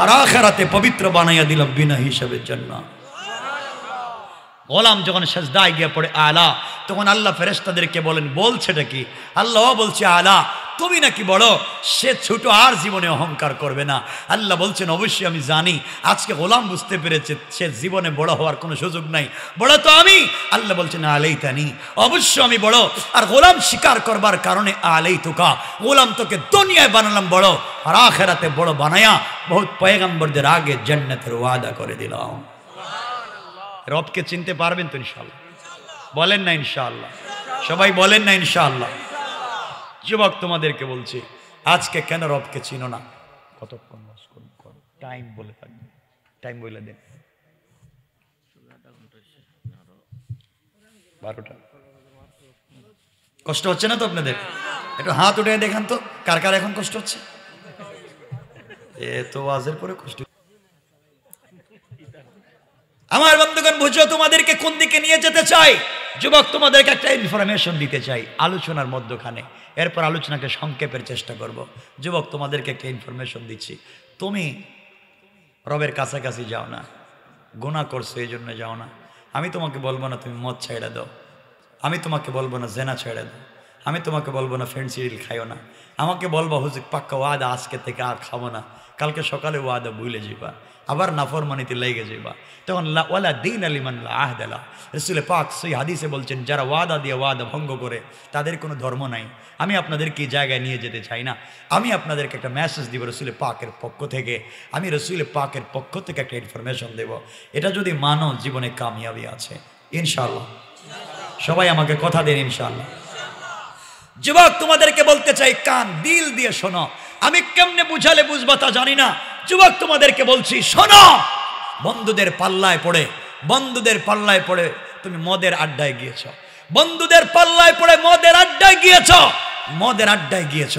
আর আখেরাতে পবিত্র বানাইয়া দিলাম বিনা হিসাবের জন্য গোলাম যখন সেজদায় গিয়ে পড়ে আলা তখন আল্লাহ ফেরেস্তাদেরকে বলেন বলছেটা কি আল্লাহ বলছে আলা তুমি নাকি বলো সে ছোট আর জীবনে অহংকার করবে না আল্লাহ বলছেন অবশ্যই আমি জানি আজকে গোলাম বুঝতে পেরেছে সে জীবনে বড় হওয়ার কোনো সুযোগ নাই বড় তো আমি আল্লাহ বলছেন আলেই তানি অবশ্য আমি বড় আর গোলাম স্বীকার করবার কারণে আলেই তোকা গোলাম তোকে দুনিয়ায় বানালাম বড় আর আখেরাতে বড় বানায়া বহুত পয়গম্বরদের আগে জন্নতের ওয়াদা করে দিলাম রবকে চিনতে পারবেন তো ইনশাল্লাহ বলেন না ইনশাল্লাহ সবাই বলেন না ইনশাল্লাহ যুবক তোমাদেরকে বলছি আজকে কেন রবকে চিনো না কতক্ষণ টাইম বলে থাকবে টাইম বলে দেন বারোটা কষ্ট হচ্ছে না তো আপনাদের একটু হাত উঠে দেখান তো কার কার এখন কষ্ট হচ্ছে এ তো আজের পরে কষ্ট আমার বন্ধুগণ বুঝো তোমাদেরকে কোন দিকে নিয়ে যেতে চাই যুবক তোমাদেরকে একটা ইনফরমেশন দিতে চাই আলোচনার মধ্যখানে এরপর আলোচনাকে সংক্ষেপের চেষ্টা করব। যুবক তোমাদেরকে একটা ইনফরমেশন দিচ্ছি তুমি রবের কাছাকাছি যাও না গোনা করছো এই জন্য যাও না আমি তোমাকে বলবো না তুমি মদ ছেড়ে দাও আমি তোমাকে বলবো না জেনা ছেড়ে দাও আমি তোমাকে বলবো না ফ্রেন্ড সিরিল খাইও না আমাকে বলবো হুজুক পাক্কা ওয়াদা আজকে থেকে আর খাবো না কালকে সকালে ওয়াদা ভুলে যাবা আবার নাফরমানিতে লেগে যাইবা তখন ওয়ালা দিন আহ দেলা রসুলে পাক সেই হাদিসে বলছেন যারা ওয়াদা দিয়ে ওয়াদা ভঙ্গ করে তাদের কোনো ধর্ম নাই আমি আপনাদেরকে জায়গায় নিয়ে যেতে চাই না আমি আপনাদেরকে একটা মেসেজ দিব রসুলে পাকের পক্ষ থেকে আমি রসুলে পাকের পক্ষ থেকে একটা ইনফরমেশন দেব এটা যদি মানো জীবনে কামিয়াবি আছে ইনশাল্লাহ সবাই আমাকে কথা দেন ইনশাল্লাহ যুবক তোমাদেরকে বলতে চাই কান দিল দিয়ে শোনো আমি কেমনে বুঝালে বুঝবা তা জানি না যুবক তোমাদেরকে বলছি শোনো বন্ধুদের পাল্লায় পড়ে বন্ধুদের পাল্লায় পড়ে তুমি মদের আড্ডায় গিয়েছ বন্ধুদের পাল্লায় পড়ে মদের আড্ডায় গিয়েছ মদের আড্ডায় গিয়েছ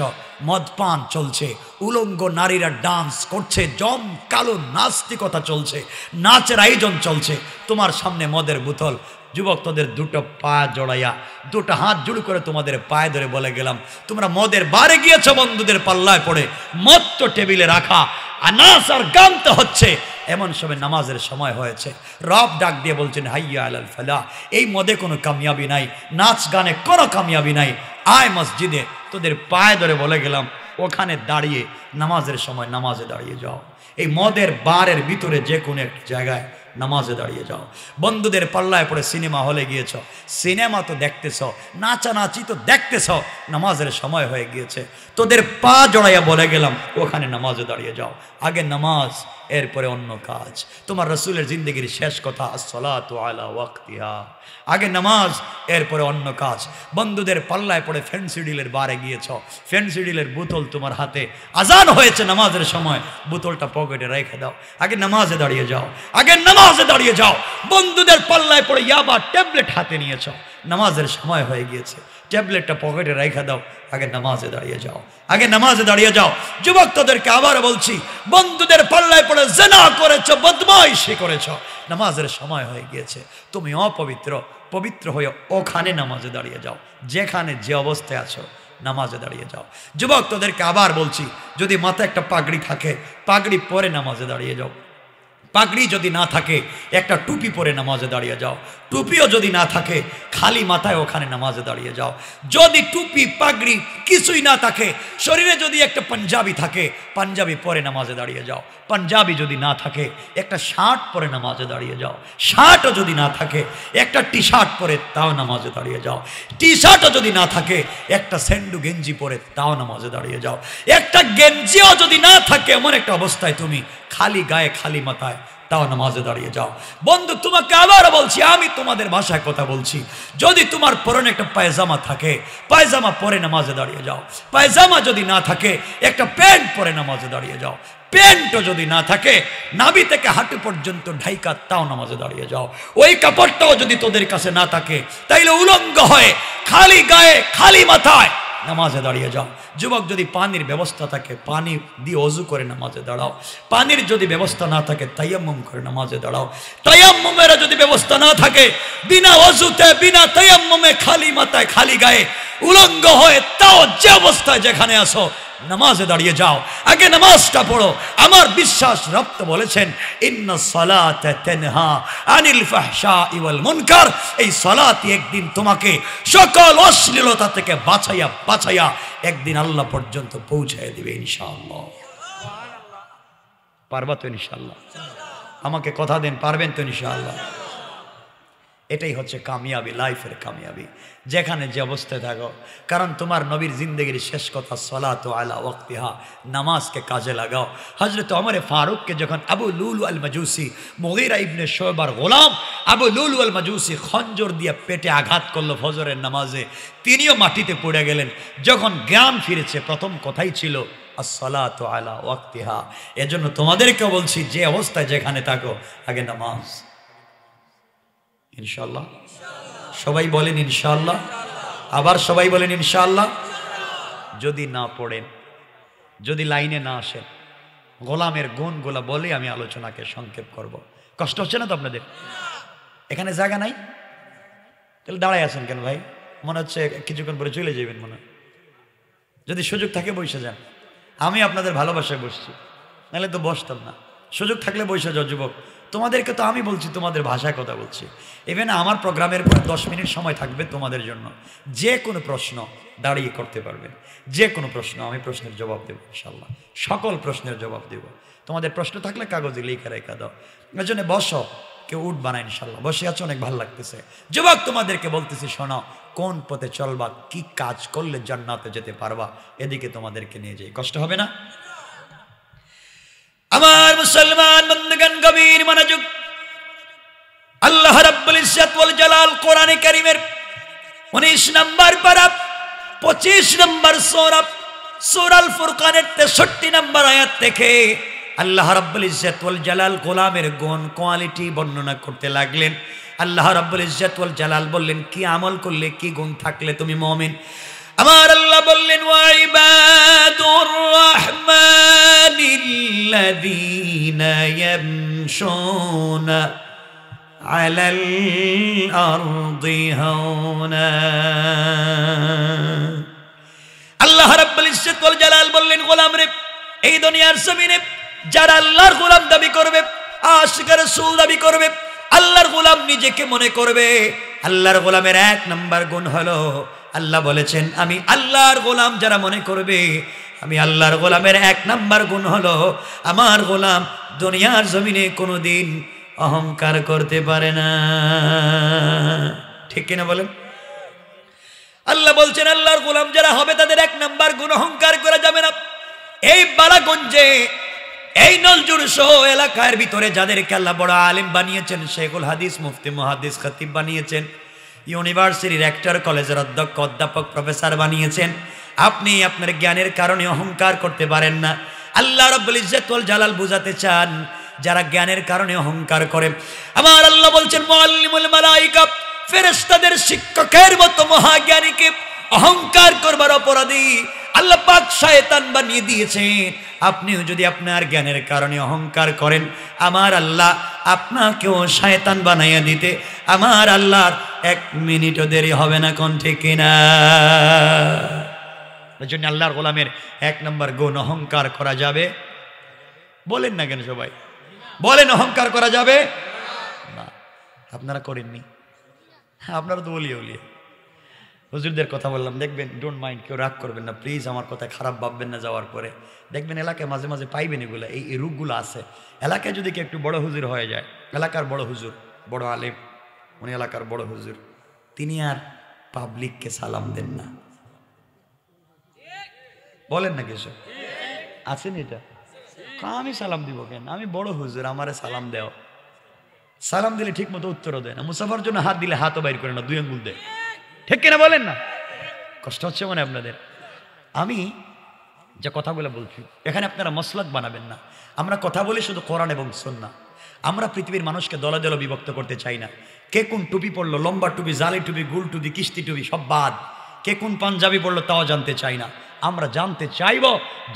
মদ পান চলছে উলঙ্গ নারীরা ডান্স করছে জম কালো নাস্তিকতা চলছে নাচের আয়োজন চলছে তোমার সামনে মদের বোতল যুবক তোদের দুটো পা জড়াইয়া দুটো হাত জুড়ু করে তোমাদের পায়ে ধরে বলে গেলাম তোমরা মদের বারে গিয়েছ বন্ধুদের পাল্লায় পড়ে মদ তো টেবিলে রাখা আর নাচ আর গান তো হচ্ছে এমন সময় নামাজের সময় হয়েছে রব ডাক দিয়ে বলছেন হাইয়া আলাল ফালা এই মদে কোনো কামিয়াবি নাই নাচ গানে কোনো কামিয়াবি নাই আয় মসজিদে তোদের পায়ে ধরে বলে গেলাম ওখানে দাঁড়িয়ে নামাজের সময় নামাজে দাঁড়িয়ে যাও এই মদের বারের ভিতরে যে কোনো এক জায়গায় নামাজে দাঁড়িয়ে যাও বন্ধুদের পাল্লায় পড়ে সিনেমা হলে গিয়েছ সিনেমা তো দেখতেছ নাচানাচি তো দেখতেছ নামাজের সময় হয়ে গিয়েছে তোদের পা জড়াইয়া বলে গেলাম ওখানে নামাজে দাঁড়িয়ে যাও আগে নামাজ এরপরে অন্য কাজ তোমার রসুলের জিন্দগির শেষ কথা আসলাত তো আলা ওয়াক্তিয়া আগে নামাজ এরপরে অন্য কাজ বন্ধুদের পাল্লায় পড়ে ফেন্সিডিলের বারে গিয়েছ ফেন্সিডিলের বোতল তোমার হাতে আজান হয়েছে নামাজের সময় বোতলটা পকেটে রেখে দাও আগে নামাজে দাঁড়িয়ে যাও আগে নামাজে দাঁড়িয়ে যাও বন্ধুদের পাল্লায় পড়ে ইয়াবা ট্যাবলেট হাতে নিয়েছ নামাজের সময় হয়ে গিয়েছে ট্যাবলেটটা পকেটে রেখে দাও আগে নামাজে দাঁড়িয়ে যাও আগে নামাজে দাঁড়িয়ে যাও যুবক তোদেরকে আবার বলছি বন্ধুদের পাল্লায় পড়ে জেনা করেছ বদমাইশি করেছ নামাজের সময় হয়ে গিয়েছে তুমি অপবিত্র পবিত্র হয়ে ওখানে নামাজে দাঁড়িয়ে যাও যেখানে যে অবস্থায় আছো নামাজে দাঁড়িয়ে যাও যুবক তোদেরকে আবার বলছি যদি মাথায় একটা পাগড়ি থাকে পাগড়ি পরে নামাজে দাঁড়িয়ে যাও পাগড়ি যদি না থাকে একটা টুপি পরে নামাজে দাঁড়িয়ে যাও টুপিও যদি না থাকে খালি মাথায় ওখানে নামাজে দাঁড়িয়ে যাও যদি টুপি পাগড়ি কিছুই না থাকে শরীরে যদি একটা পাঞ্জাবি থাকে পাঞ্জাবি পরে নামাজে দাঁড়িয়ে যাও পাঞ্জাবি যদি না থাকে একটা শার্ট পরে নামাজে দাঁড়িয়ে যাও শার্টও যদি না থাকে একটা টি শার্ট পরে তাও নামাজে দাঁড়িয়ে যাও টি শার্টও যদি না থাকে একটা স্যান্ডু গেঞ্জি পরে তাও নামাজে দাঁড়িয়ে যাও একটা গেঞ্জিও যদি না থাকে এমন একটা অবস্থায় তুমি খালি গায়ে খালি মাথায় তাও নামাজে দাঁড়িয়ে যাও বন্ধু তোমাকে আবার বলছি আমি তোমাদের ভাষায় কথা বলছি যদি তোমার পরনে একটা পায়জামা থাকে পায়জামা পরে নামাজে দাঁড়িয়ে যাও পায়জামা যদি না থাকে একটা প্যান্ট পরে নামাজে দাঁড়িয়ে যাও প্যান্টও যদি না থাকে নাবি থেকে হাঁটু পর্যন্ত ঢাইকা তাও নামাজে দাঁড়িয়ে যাও ওই কাপড়টাও যদি তোদের কাছে না থাকে তাইলে উলঙ্গ হয় খালি গায়ে খালি মাথায় নামাজে দাঁড়িয়ে যাও যুবক যদি পানির ব্যবস্থা থাকে পানি দিয়ে অজু করে নামাজে দাঁড়াও পানির যদি ব্যবস্থা না থাকে তাইয়াম্মম করে নামাজে দাঁড়াও তাইয়াম্মমের যদি ব্যবস্থা না থাকে বিনা অজুতে বিনা তাইয়াম্মমে খালি মাথায় খালি গায়ে উলঙ্গ হয়ে তাও যে অবস্থায় যেখানে আসো নামাজে দাঁড়িয়ে যাও আগে নামাজটা পড়ো আমার বিশ্বাস রপ্ত বলেছেন আনিল ইওয়াল মুনকার এই সলাতি একদিন তোমাকে সকল অশ্লীলতা থেকে বাছাইয়া বাছাইয়া একদিন আল্লাহ পর্যন্ত পৌঁছায় দেবে ইনশাআল্লাহ পারবা তো ইনশাআল্লাহ আমাকে কথা দেন পারবেন তো ইনশাআল্লাহ এটাই হচ্ছে কামিয়াবি লাইফের কামিয়াবি যেখানে যে অবস্থায় থাকো কারণ তোমার নবীর জিন্দগির শেষ কথা সলাত আলা ওয়াক্তিহা নামাজকে কাজে লাগাও হজরত অমরে ফারুককে যখন আবু লুল আল মাজুসি মগিরা ইবনে শোয়েবার গোলাম আবু লুল আল মাজুসি খঞ্জর দিয়ে পেটে আঘাত করলো ফজরের নামাজে তিনিও মাটিতে পড়ে গেলেন যখন জ্ঞান ফিরেছে প্রথম কথাই ছিল আসসালাত আলা ওয়াক্তিহা এজন্য তোমাদেরকে বলছি যে অবস্থায় যেখানে থাকো আগে নামাজ ইনশাল্লাহ সবাই বলেন ইনশাল্লাহ আবার সবাই বলেন ইনশাল্লাহ যদি না পড়েন যদি লাইনে না আসেন গোলামের গুণ গোলা বলে আমি আলোচনাকে সংক্ষেপ করব। কষ্ট হচ্ছে না তো আপনাদের এখানে জায়গা নাই তাহলে দাঁড়ায় আছেন কেন ভাই মনে হচ্ছে কিছুক্ষণ পরে চলে যাবেন মনে যদি সুযোগ থাকে বসে যান আমি আপনাদের ভালোবাসায় বসছি নাহলে তো বসতাম না সুযোগ থাকলে বসে যাও যুবক তোমাদেরকে তো আমি বলছি তোমাদের ভাষায় কথা বলছি ইভেন আমার প্রোগ্রামের পরে দশ মিনিট সময় থাকবে তোমাদের জন্য যে কোনো প্রশ্ন দাঁড়িয়ে করতে পারবে যে কোনো প্রশ্ন আমি প্রশ্নের জবাব দেবো ইনশাল্লাহ সকল প্রশ্নের জবাব দেব তোমাদের প্রশ্ন থাকলে কাগজে লিখে রেখা দাও এর জন্য বসো কেউ উঠ বানায় ইনশাল্লাহ বসে আছো অনেক ভালো লাগতেছে যুবক তোমাদেরকে বলতেছি শোনো কোন পথে চলবা কি কাজ করলে জান্নাতে যেতে পারবা এদিকে তোমাদেরকে নিয়ে যাই কষ্ট হবে না আমার মুসলমান বন্ধুগণ গভীর মনোযোগ আল্লাহ রাব্বুল ইজ্জত ওয়াল জালাল কোরআনে কারীমের 19 নম্বর পারা 25 নম্বর সূরা সূরা আল ফুরকানের 63 নম্বর আয়াত থেকে আল্লাহ রাব্বুল ইজ্জত ওয়াল জালাল গোলামের গুণ কোয়ালিটি বর্ণনা করতে লাগলেন আল্লাহ রাব্বুল ইজ্জত ওয়াল জালাল বললেন কি আমল করলে কি গুণ থাকলে তুমি মুমিন আমার আল্লাহ বললেন ওয়াইবাদুর রহমানিল্লাযীনা ইয়ামশুনা على الأرض هونا আল্লাহ রাব্বুল ইজ্জত ওয়াল জালাল বললেন গোলাম রে এই দুনিয়ার জমিনে যারা আল্লাহর গোলাম দাবি করবে আশিক রাসূল দাবি করবে আল্লাহর গোলাম নিজেকে মনে করবে আল্লাহর গোলামের এক নম্বর গুণ হলো আল্লাহ বলেছেন আমি আল্লাহর গোলাম যারা মনে করবে আমি আল্লাহর গোলামের এক নাম্বার গুণ হলো আমার গোলাম দুনিয়ার জমিনে কোনো দিন অহংকার করতে পারে না ঠিক কিনা বলেন আল্লাহ বলছেন আল্লাহর গোলাম যারা হবে তাদের এক নাম্বার গুণ অহংকার করা যাবে না এই বালাগঞ্জে এই নলজুর সহ এলাকার ভিতরে যাদেরকে আল্লাহ বড় আলিম বানিয়েছেন শেখুল হাদিস মুফতি মহাদিস খতিব বানিয়েছেন ইউনিভার্সিটির রেক্টর কলেজের অধ্যক্ষ অধ্যাপক প্রফেসর বানিয়েছেন আপনি আপনার জ্ঞানের কারণে অহংকার করতে পারেন না আল্লাহ রব্বুল ইজ্জতুল জালাল বুঝাতে চান যারা জ্ঞানের কারণে অহংকার করে আমার আল্লাহ বলছেন মুআল্লিমুল মালাইকা ফেরেশতাদের শিক্ষকের মতো মহাজ্ঞানীকে অহংকার করবার অপরাধী আল্লাহ পাক শয়তান বানিয়ে দিয়েছেন আপনিও যদি আপনার জ্ঞানের কারণে অহংকার করেন আমার আল্লাহ আপনাকেও শয়তান বানাইয়া দিতে আমার আল্লাহর এক মিনিটও দেরি হবে না কণ্ঠে কিনা এর জন্য আল্লাহর গোলামের এক নম্বর গুণ অহংকার করা যাবে বলেন না কেন সবাই বলেন অহংকার করা যাবে না আপনারা করেননি আপনারা তো বলিয়ে বলিয়া হুজুরদের কথা বললাম দেখবেন ডোন্ট মাইন্ড কেউ রাগ করবেন না প্লিজ আমার কথা খারাপ ভাববেন না যাওয়ার পরে দেখবেন এলাকায় মাঝে মাঝে পাইবেন এগুলো এই রোগগুলো আছে এলাকায় যদি কেউ একটু বড় হুজুর হয়ে যায় এলাকার বড় হুজুর বড় আলেম উনি এলাকার বড় হুজুর তিনি আর পাবলিককে সালাম দেন না বলেন না কিছু আছেন এটা আমি সালাম দিব কেন আমি বড় হুজুর আমারে সালাম দেও সালাম দিলে ঠিক মতো উত্তরও দেয় না মুসাফার জন্য হাত দিলে হাতও বাইর করে না দুই আঙ্গুল দেয় ঠিক কিনা বলেন না কষ্ট হচ্ছে মনে আপনাদের আমি যে কথাগুলো বলছি এখানে আপনারা মসলাদ বানাবেন না আমরা কথা বলি শুধু কোরআন এবং সন্না আমরা পৃথিবীর মানুষকে দলে দলে বিভক্ত করতে চাই না কে কোন টুপি পড়লো লম্বা টুপি জালি টুপি গুল টুপি কিস্তি টুপি সব বাদ কে কোন পাঞ্জাবি পড়লো তাও জানতে চাই না আমরা জানতে চাইব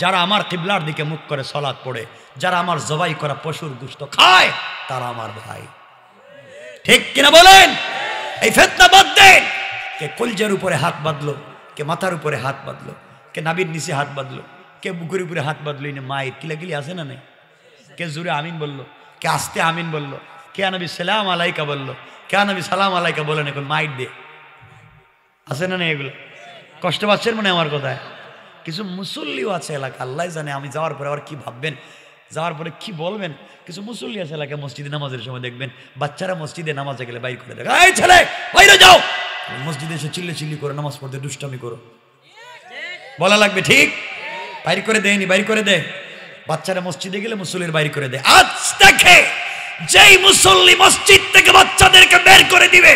যারা আমার কিবলার দিকে মুখ করে সলাদ পড়ে যারা আমার জবাই করা পশুর গুস্ত খায় তারা আমার ভাই ঠিক কিনা বলেন এই ফেতনা বাদ দেন কে কলজার উপরে হাত বাঁধলো কে মাথার উপরে হাত বাঁধলো কে নাবির নিচে হাত বাঁধলো কে বুকের উপরে হাত বাঁধলো না মায়ের কিলাকিলি আছে না নাই কে জুরে আমিন বললো কে আস্তে আমিন বললো কে নাবি সালাম আলাইকা বললো কে নাবি সালাম আলাইকা বলেন এখন মায়ের দে আছে না নাই এগুলো কষ্ট পাচ্ছেন মনে আমার কথায় কিছু মুসল্লিও আছে এলাকা আল্লাহ জানে আমি যাওয়ার পরে আবার কি ভাববেন যাওয়ার পরে কি বলবেন কিছু মুসল্লি আছে এলাকায় মসজিদে নামাজের সময় দেখবেন বাচ্চারা মসজিদে নামাজে গেলে বাইর করে দেখ ছেলে বাইরে যাও মসজিদে এসে চিল্লে চিল্লি করে নামাজ পড়তে দুষ্টামি করো বলা লাগবে ঠিক বাইর করে দেয়নি বাইর করে দে বাচ্চারা মসজিদে গেলে মুসল্লির বাইর করে দে আজ দেখে যেই মুসল্লি মসজিদ থেকে বাচ্চাদেরকে বের করে দিবে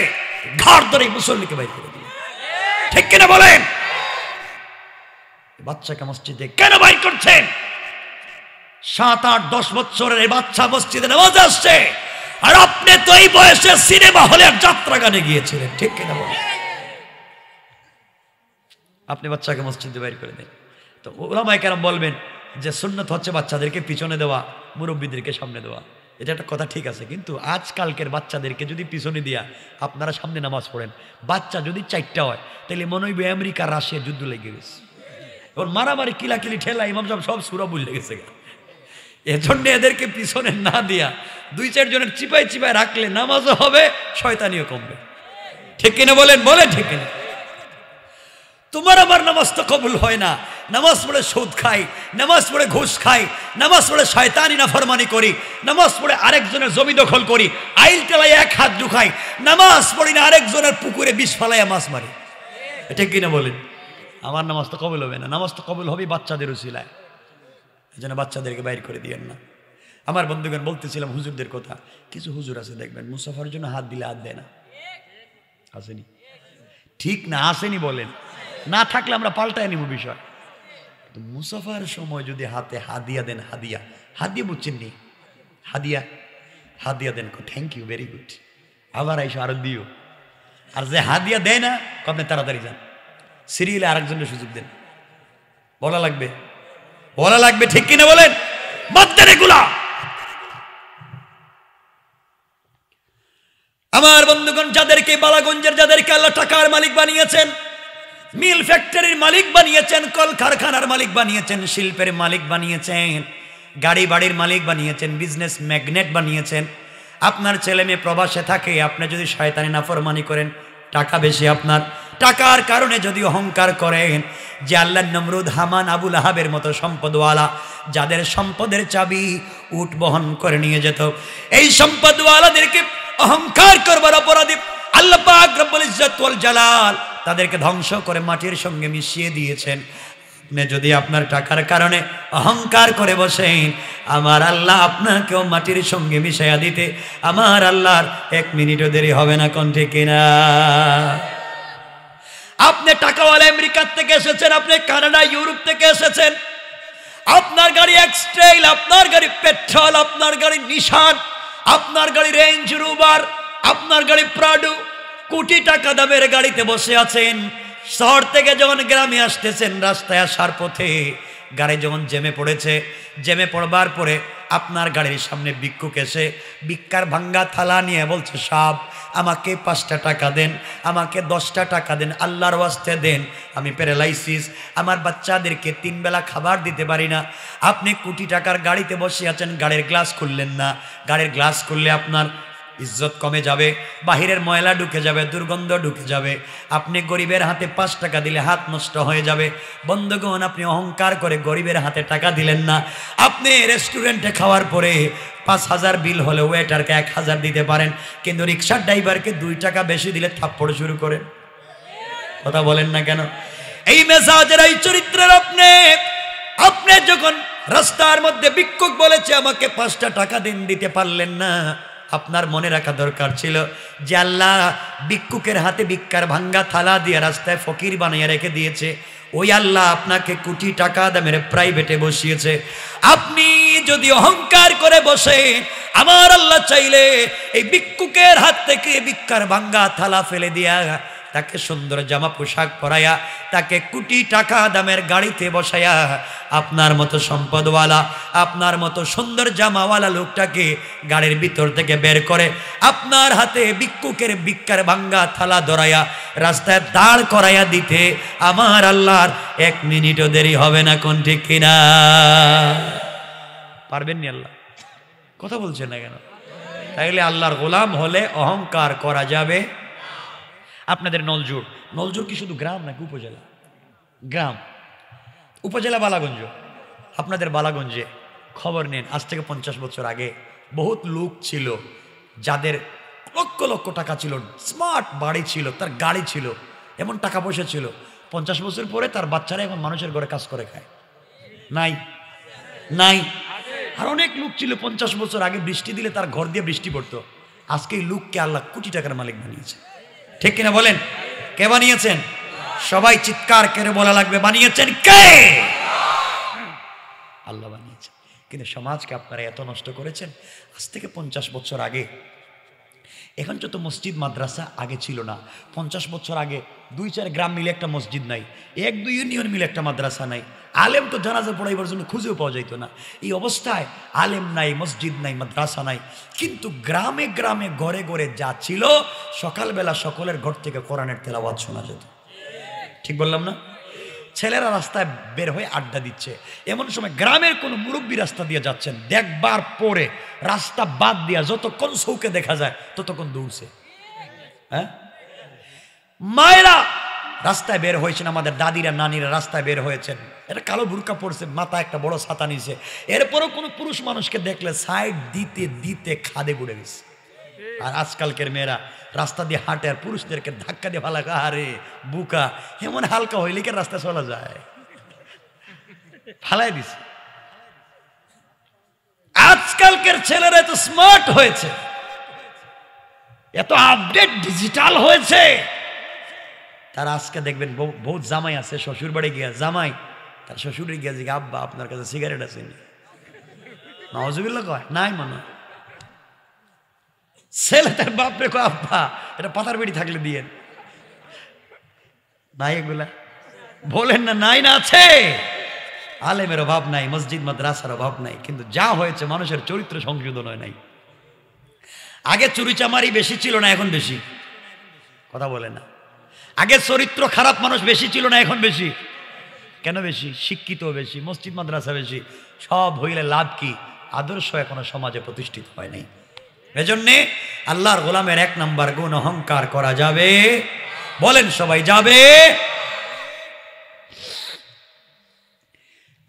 ঘর ধরে মুসল্লিকে বাইর করে দিবে ঠিক কিনা বলেন বাচ্চাকে মসজিদে কেন বাইর করছেন সাত আট দশ বছরের এই বাচ্চা মসজিদে নামাজ আসছে আর আপনি তো এই বয়সে সিনেমা হলে যাত্রা গানে গিয়েছিলেন ঠিক কিনা বলেন আপনি বাচ্চাকে মসজিদে বাইর করে দেন তো ওলামায় কেন বলবেন যে সুন্নত হচ্ছে বাচ্চাদেরকে পিছনে দেওয়া মুরব্বীদেরকে সামনে দেওয়া এটা একটা কথা ঠিক আছে কিন্তু আজকালকের বাচ্চাদেরকে যদি পিছনে দিয়া আপনারা সামনে নামাজ পড়েন বাচ্চা যদি চারটা হয় তাহলে মনে হইবে আমেরিকা রাশিয়া যুদ্ধ লেগে গেছে ওর মারামারি কিলাকিলি ঠেলা ইমাম সাহেব সব সুরা বুঝ লেগেছে এজন্য এদেরকে পিছনে না দিয়া দুই চারজনের চিপায় চিপায় রাখলে নামাজও হবে শয়তানিও কমবে ঠিক কিনা বলেন বলে ঠিক কিনা তোমার আমার নামাজ তো কবুল হয় না নামাজ পড়ে সুদ খাই নামাজ পড়ে ঘুষ খাই নামাজ পড়ে শয়তানি না ফরমানি করি নামাজ পড়ে আরেকজনের জমি দখল করি আইল টেলাই এক হাত ঢুকাই নামাজ পড়ি না আরেকজনের পুকুরে বিষ ফালাইয়া মাছ মারি এটা কিনা বলেন আমার নামাজ তো কবুল হবে না নামাজ তো কবুল হবে বাচ্চাদের উচিলায় এই জন্য বাচ্চাদেরকে বাইর করে দিয়েন না আমার বন্ধুগণ বলতেছিলাম হুজুরদের কথা কিছু হুজুর আছে দেখবেন মুসাফার জন্য হাত দিলে হাত দেয় না আসেনি ঠিক না আসেনি বলেন না থাকলে আমরা পাল্টায় নিব বিষয় মুসাফার সময় যদি হাতে হাদিয়া দেন হাদিয়া হাদিয়া বুঝছেন নি হাদিয়া হাদিয়া দেন থ্যাংক ইউ ভেরি গুড আবার আইসো আরো দিও আর যে হাদিয়া দেয় না আপনি তাড়াতাড়ি যান সিরিয়ালে আরেকজনের সুযোগ দেন বলা লাগবে বলা লাগবে ঠিক কিনা বলেন আমার বন্ধুগণ যাদেরকে বালাগঞ্জের যাদেরকে আল্লাহ টাকার মালিক বানিয়েছেন মিল ফ্যাক্টরির মালিক বানিয়েছেন কলকারখানার মালিক বানিয়েছেন শিল্পের মালিক বানিয়েছেন গাড়ি বাড়ির মালিক বানিয়েছেন বিজনেস ম্যাগনেট বানিয়েছেন আপনার ছেলে মেয়ে প্রবাসে থাকে আপনি যদি শয়তানি নাফরমানি করেন টাকা বেশি আপনার টাকার কারণে যদি অহংকার করেন যে আল্লাহ নমরুদ হামান আবুল আহাবের মতো সম্পদওয়ালা যাদের সম্পদের চাবি উট বহন করে নিয়ে যেত এই সম্পদওয়ালাদেরকে অহংকার করবার অপরাধী আল্লাহ পাক রব্বুল জালাল তাদেরকে ধ্বংস করে মাটির সঙ্গে মিশিয়ে দিয়েছেন যদি আপনার টাকার কারণে অহংকার করে বসেন আমার আল্লাহ আপনাকেও মাটির সঙ্গে মিশাইয়া দিতে আমার আল্লাহর এক মিনিটও দেরি হবে না কণ্ঠে কিনা আপনি টাকাওয়ালা আমেরিকার থেকে এসেছেন আপনি কানাডা ইউরোপ থেকে এসেছেন আপনার গাড়ি এক্সট্রেল আপনার গাড়ি পেট্রোল আপনার গাড়ি নিশান আপনার গাড়ি রেঞ্জ রুবার আপনার গাড়ি প্রাডু কোটি টাকা দামের গাড়িতে বসে আছেন শহর থেকে যখন গ্রামে আসতেছেন রাস্তায় আসার পথে গাড়ি যখন জেমে পড়েছে জেমে পড়বার পরে আপনার গাড়ির সামনে ভিক্ষুক এসে ভিক্ষার ভাঙ্গা থালা নিয়ে বলছে সাপ আমাকে পাঁচটা টাকা দেন আমাকে দশটা টাকা দেন আল্লাহর ওয়াস্তে দেন আমি প্যারালাইসিস আমার বাচ্চাদেরকে তিন বেলা খাবার দিতে পারি না আপনি কোটি টাকার গাড়িতে বসে আছেন গাড়ির গ্লাস খুললেন না গাড়ির গ্লাস খুললে আপনার ইজ্জত কমে যাবে বাহিরের ময়লা ঢুকে যাবে দুর্গন্ধ ঢুকে যাবে আপনি গরিবের হাতে পাঁচ টাকা দিলে হাত নষ্ট হয়ে যাবে বন্ধগণ আপনি অহংকার করে গরিবের হাতে টাকা দিলেন না আপনি রেস্টুরেন্টে খাওয়ার পরে পাঁচ হাজার বিল হলে ওয়েটারকে এক হাজার দিতে পারেন কিন্তু রিক্সার ড্রাইভারকে দুই টাকা বেশি দিলে থাপ্পড় শুরু করেন কথা বলেন না কেন এই মেসাজের এই চরিত্রের আপনি আপনি যখন রাস্তার মধ্যে বিক্ষোভ বলেছে আমাকে পাঁচটা টাকা দিন দিতে পারলেন না আপনার মনে রাখা দরকার ছিল যে আল্লাহ বিক্ষুকের হাতে ভিক্ষার ভাঙ্গা থালা দিয়ে রাস্তায় ফকির বানিয়ে রেখে দিয়েছে ওই আল্লাহ আপনাকে কোটি টাকা দামের প্রাইভেটে বসিয়েছে আপনি যদি অহংকার করে বসে আমার আল্লাহ চাইলে এই ভিক্ষুকের হাত থেকে ভিক্ষার ভাঙ্গা থালা ফেলে দিয়া তাকে সুন্দর জামা পোশাক পরাইয়া তাকে কোটি টাকা দামের গাড়িতে বসাইয়া আপনার মতো সম্পদওয়ালা আপনার মতো সুন্দর জামাওয়ালা লোকটাকে গাড়ির ভিতর থেকে বের করে আপনার হাতে ভিক্ষুকের ভিক্ষার ভাঙ্গা থালা ধরাইয়া রাস্তায় দাঁড় করাইয়া দিতে আমার আল্লাহর এক মিনিটও দেরি হবে না কোন ঠিক কিনা পারবেন নি আল্লাহ কথা বলছেন না কেন তাইলে আল্লাহর গোলাম হলে অহংকার করা যাবে আপনাদের নলজোর নলজোর কি শুধু গ্রাম নাকি উপজেলা গ্রাম উপজেলা বালাগঞ্জ আপনাদের বালাগঞ্জে খবর নেন আজ থেকে পঞ্চাশ বছর আগে বহুত লোক ছিল যাদের লক্ষ লক্ষ টাকা ছিল স্মার্ট বাড়ি ছিল তার গাড়ি ছিল এমন টাকা পয়সা ছিল পঞ্চাশ বছর পরে তার বাচ্চারা এখন মানুষের ঘরে কাজ করে খায় নাই নাই আর অনেক লোক ছিল পঞ্চাশ বছর আগে বৃষ্টি দিলে তার ঘর দিয়ে বৃষ্টি পড়তো আজকে এই লোককে আল্লাহ কোটি টাকার মালিক বানিয়েছে ঠিক কিনা বলেন কে বানিয়েছেন সবাই চিৎকার করে বলা লাগবে বানিয়েছেন কে আল্লাহ বানিয়েছেন কিন্তু সমাজকে আপনারা এত নষ্ট করেছেন আজ থেকে পঞ্চাশ বছর আগে এখন যত মসজিদ মাদ্রাসা আগে ছিল না পঞ্চাশ বছর আগে দুই চার গ্রাম মিলে একটা মসজিদ নাই এক দুই ইউনিয়ন মিলে একটা মাদ্রাসা নাই আলেম তো জানাজা পড়াইবার জন্য খুঁজেও পাওয়া যাইতো না এই অবস্থায় আলেম নাই মসজিদ নাই মাদ্রাসা নাই কিন্তু গ্রামে গ্রামে ঘরে ঘরে যা ছিল সকালবেলা সকলের ঘর থেকে কোরআনের তেলাওয়াত শোনা যেত ঠিক বললাম না ছেলেরা রাস্তায় বের হয়ে আড্ডা দিচ্ছে এমন সময় গ্রামের কোনো মুরব্বী রাস্তা দিয়ে যাচ্ছেন দেখবার পরে রাস্তা বাদ দিয়া যতক্ষণ সৌকে দেখা যায় ততক্ষণ দৌড়ছে হ্যাঁ মায়েরা রাস্তায় বের হয়েছেন আমাদের দাদিরা নানিরা রাস্তায় বের হয়েছেন এটা কালো বুরকা পড়ছে মাথা একটা বড় ছাতা নিছে এরপরও কোনো পুরুষ মানুষকে দেখলে সাইড দিতে দিতে খাদে গুড়ে গেছে আর আজকালকের মেয়েরা রাস্তা দিয়ে হাঁটে আর পুরুষদেরকে ধাক্কা দিয়ে ভালো আরে বুকা এমন হালকা হইলে কে রাস্তা চলা যায় ফালাই আজকালকের ছেলেরা এত স্মার্ট হয়েছে এত আপডেট ডিজিটাল হয়েছে তার আজকে দেখবেন বহুত জামাই আছে শ্বশুর বাড়ি গিয়া জামাই তার শ্বশুরে গিয়া যে আব্বা আপনার কাছে সিগারেট আছে নজবিল্লা কয় নাই মানে ছেলে তার বাপরে রেখো আব্বা এটা পাতার বেড়ি থাকলে দিয়েন নাই এগুলা বলেন না নাই না আছে আলেমের অভাব নাই মসজিদ মাদ্রাসার অভাব নাই কিন্তু যা হয়েছে মানুষের চরিত্র সংশোধন হয় নাই আগে চুরিচামারি বেশি ছিল না এখন বেশি কথা বলে না আগে চরিত্র খারাপ মানুষ বেশি ছিল না এখন বেশি কেন বেশি শিক্ষিত বেশি মসজিদ মাদ্রাসা বেশি সব হইলে লাভ কি আদর্শ এখনো সমাজে প্রতিষ্ঠিত হয় নাই এজন্যে আল্লাহর গোলামের এক নাম্বার গুণ অহংকার করা যাবে বলেন সবাই যাবে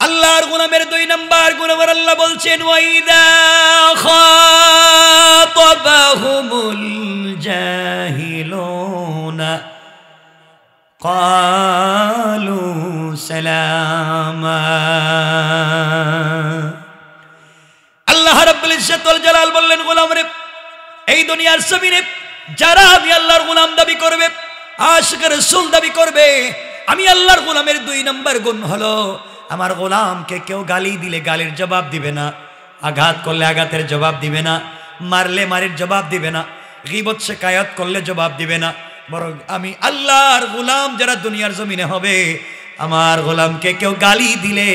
আল্লাহর গোলামের দুই নাম্বার গুণ আবার আল্লাহ বলছেন قالوا আল্লাহ রাব্বুল ইজ্জাতুল জালাল বললেন গোলাম রে এই দুনিয়ার জমিনে যারা আমি আল্লাহর গোলাম দাবি করবে আশিক রাসূল দাবি করবে আমি আল্লাহর গোলামের দুই নাম্বার গুণ হলো আমার গোলামকে কেউ গালি দিলে গালির জবাব দিবে না আঘাত করলে আঘাতের জবাব দিবে না মারলে মারের জবাব দিবে না গিবত শেখায়াত করলে জবাব দিবে না বরং আমি আল্লাহর গোলাম যারা দুনিয়ার জমিনে হবে আমার গোলামকে কেউ গালি দিলে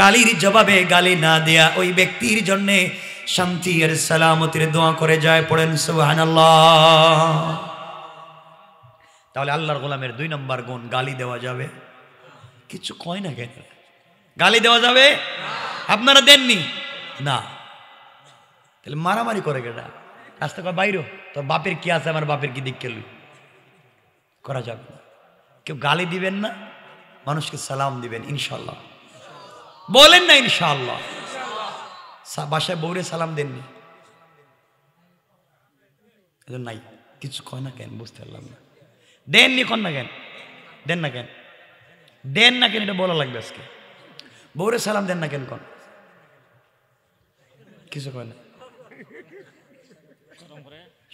গালির জবাবে গালি না দেয়া ওই ব্যক্তির জন্যে শান্তি আর সালামতির দোয়া করে যায় পড়েন সুহান তাহলে আল্লাহর গোলামের দুই নম্বর গুণ গালি দেওয়া যাবে কিছু কয় না কেন গালি দেওয়া যাবে আপনারা দেননি না তাহলে মারামারি করে গেটা রাস্তা কয় বাইরো তোর বাপের কি আছে আমার বাপের কি দিক করা যাবে না কেউ গালি দিবেন না মানুষকে সালাম দিবেন ইনশাল্লাহ বলেন না ইনশাল্লাহ বাসায় বৌরে সালাম দেননি নাই কিছু কয় না কেন বুঝতে পারলাম না দেননি কন না কেন দেন না কেন দেন না কেন এটা বলা লাগবে আজকে বৌরে সালাম দেন না কেন কন কিছু কয় না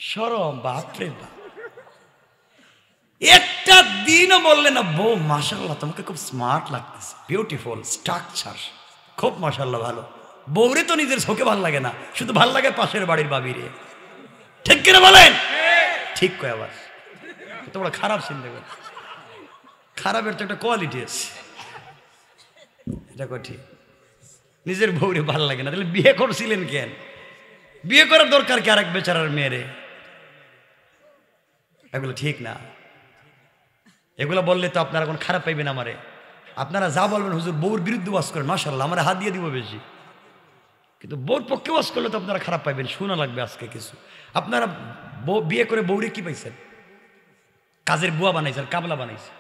সরম বাপরে বাপ একটা দিনও বললেন না বউ মাসাল্লাহ তোমাকে খুব স্মার্ট লাগতেছে বিউটিফুল স্ট্রাকচার খুব মাসাল্লাহ ভালো বউরে তো নিজের শোকে ভাল লাগে না শুধু ভাল লাগে পাশের বাড়ির বাবিরে ঠিক কিনা বলেন ঠিক কয় আবার তোমরা খারাপ সিন করো খারাপের তো একটা কোয়ালিটি আছে এটা কঠিন নিজের বউরে ভাল লাগে না তাহলে বিয়ে করছিলেন কেন বিয়ে করার দরকার কি আরেক বেচারার মেয়েরে এগুলো ঠিক না এগুলো বললে তো আপনারা এখন খারাপ পাইবেন আমারে আপনারা যা বলবেন হুজুর বউর বিরুদ্ধে বাস করেন মাসাল্লাহ আমরা হাত দিয়ে দিব বেশি কিন্তু বউর পক্ষে বাস করলে তো আপনারা খারাপ পাইবেন শোনা লাগবে আজকে কিছু আপনারা বিয়ে করে বউরে কি পাইছেন কাজের বুয়া বানাইছেন কাবলা বানাইছে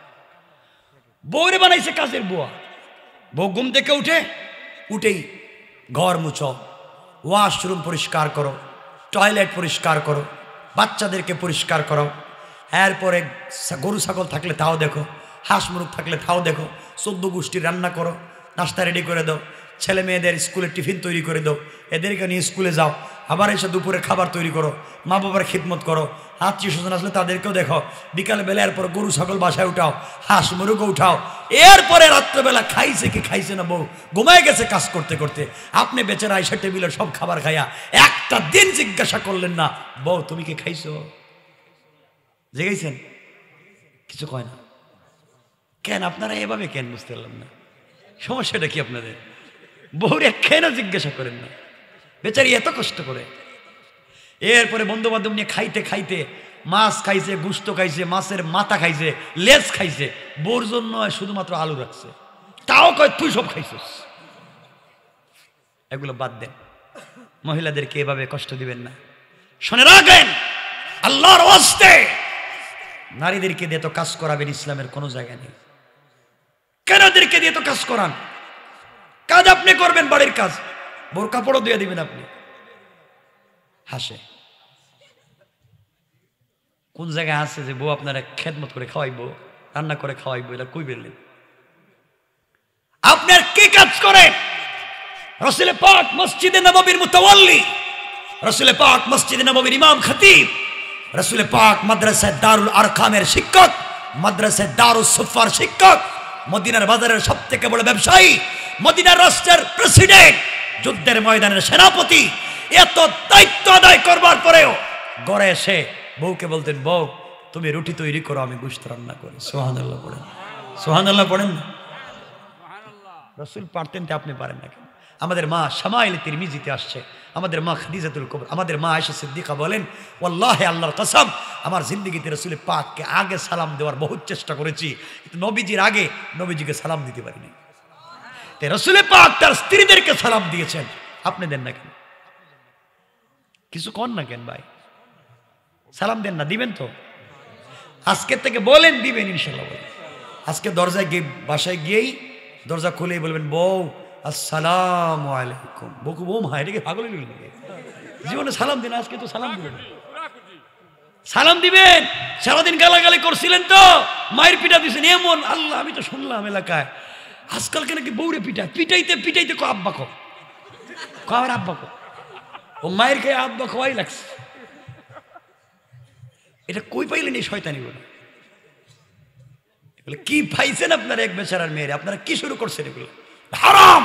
বউরে বানাইছে কাজের বুয়া বউ ঘুম থেকে উঠে উঠেই ঘর মুছ ওয়াশরুম পরিষ্কার করো টয়লেট পরিষ্কার করো বাচ্চাদেরকে পরিষ্কার করো এরপরে গরু ছাগল থাকলে তাও দেখো হাঁস মুরুখ থাকলে তাও দেখো চোদ্দ গোষ্ঠী রান্না করো নাস্তা রেডি করে দাও ছেলে মেয়েদের স্কুলে টিফিন তৈরি করে দাও এদেরকে নিয়ে স্কুলে যাও আবার এসে দুপুরে খাবার তৈরি করো মা বাবার খিদমত করো আত্মীয় স্বজন আসলে তাদেরকেও দেখো বিকালবেলা এরপর গরু ছাগল বাসায় উঠাও হাঁস মুরুগ উঠাও এরপরে রাত্রেবেলা খাইছে কি খাইছে না বউ ঘুমায় গেছে কাজ করতে করতে আপনি বেচারা আইসা টেবিলে সব খাবার খাইয়া একটা দিন জিজ্ঞাসা করলেন না বউ তুমি কি খাইছো জেগেছেন কিছু কয় না কেন আপনারা এভাবে কেন বুঝতে পারলাম না সমস্যাটা কি আপনাদের বহুর কেন জিজ্ঞাসা করেন না বেচারি এত কষ্ট করে এরপরে বন্ধু বান্ধব নিয়ে খাইতে খাইতে মাছ খাইছে গুস্ত খাইছে মাছের মাথা খাইছে লেজ খাইছে বোর জন্য শুধুমাত্র আলু রাখছে তাও কয় তুই সব খাইছিস এগুলো বাদ দেন মহিলাদেরকে এভাবে কষ্ট দিবেন না শোনে রাখেন আল্লাহর ওয়াস্তে নারীদেরকে দিয়ে তো কাজ করাবেন ইসলামের কোনো জায়গা নেই কেনাদেরকে দিয়ে তো কাজ করান কাজ আপনি করবেন বাড়ির কাজ বোর কাপড়ও দিয়ে দিবেন আপনি হাসে কোন জায়গায় আছে যে বউ আপনারা খেদমত করে খাওয়াইবো রান্না করে খাওয়াইবো এটা কই বেরলেন আপনার কি কাজ করে রসুলে পাক মসজিদে নবাবির মুতাওয়াল্লি রসুলে পাক মসজিদে নবাবির ইমাম খতিব রসুল পাক মাদ্রাসায় দারুল আরখামের শিক্ষক মাদ্রাসায় দারুল সুফার শিক্ষক মদিনার বাজারের সব থেকে বড় ব্যবসায়ী মদিনার রাষ্ট্রের প্রেসিডেন্ট যুদ্ধের ময়দানের সেনাপতি এত দায়িত্ব আদায় করবার পরেও গড়ে এসে বউকে বলতেন বউ তুমি রুটি তৈরি করো আমি গুস্ত রান্না করি সোহান আল্লাহ পড়েন সোহান আল্লাহ পড়েন না রসুল পারতেন আপনি পারেন না কেন আমাদের মা শামাইল জিতে আসছে আমাদের মা খাদিজাতুল কবর আমাদের মা আয়সা সিদ্দিকা বলেন ওল্লাহে আল্লাহর কসম আমার জিন্দগিতে রসুল পাককে আগে সালাম দেওয়ার বহুত চেষ্টা করেছি কিন্তু নবীজির আগে নবীজিকে সালাম দিতে পারিনি তাই রসুলে পাক তার স্ত্রীদেরকে সালাম দিয়েছেন আপনি দেন না কেন কিছু কন না কেন ভাই সালাম দেন না দিবেন তো আজকে থেকে বলেন দিবেন ইনশাল্লাহ আজকে দরজায় গিয়ে বাসায় গিয়েই দরজা খুলেই বলবেন বউ আসসালাম আলাইকুম বকু বৌ মা রেখে পাগল জীবনে সালাম দিন আজকে তো সালাম দিবেন সালাম দিবেন সারাদিন গালাগালি করছিলেন তো মায়ের পিঠা দিয়েছেন এমন আল্লাহ আমি তো শুনলাম এলাকায় আজকালকে নাকি বৌরে পিঠা পিটাইতে পিটাইতে ক আব্বা কো কার আব্বা কো ও মায়ের খেয়ে আব্বা খোয়াই লাগছে এটা কই পাইলেন এই শয়তানি বলে কি পাইছেন আপনারা এক বেচারার মেয়েরা আপনারা কি শুরু করছেন এগুলো হারাম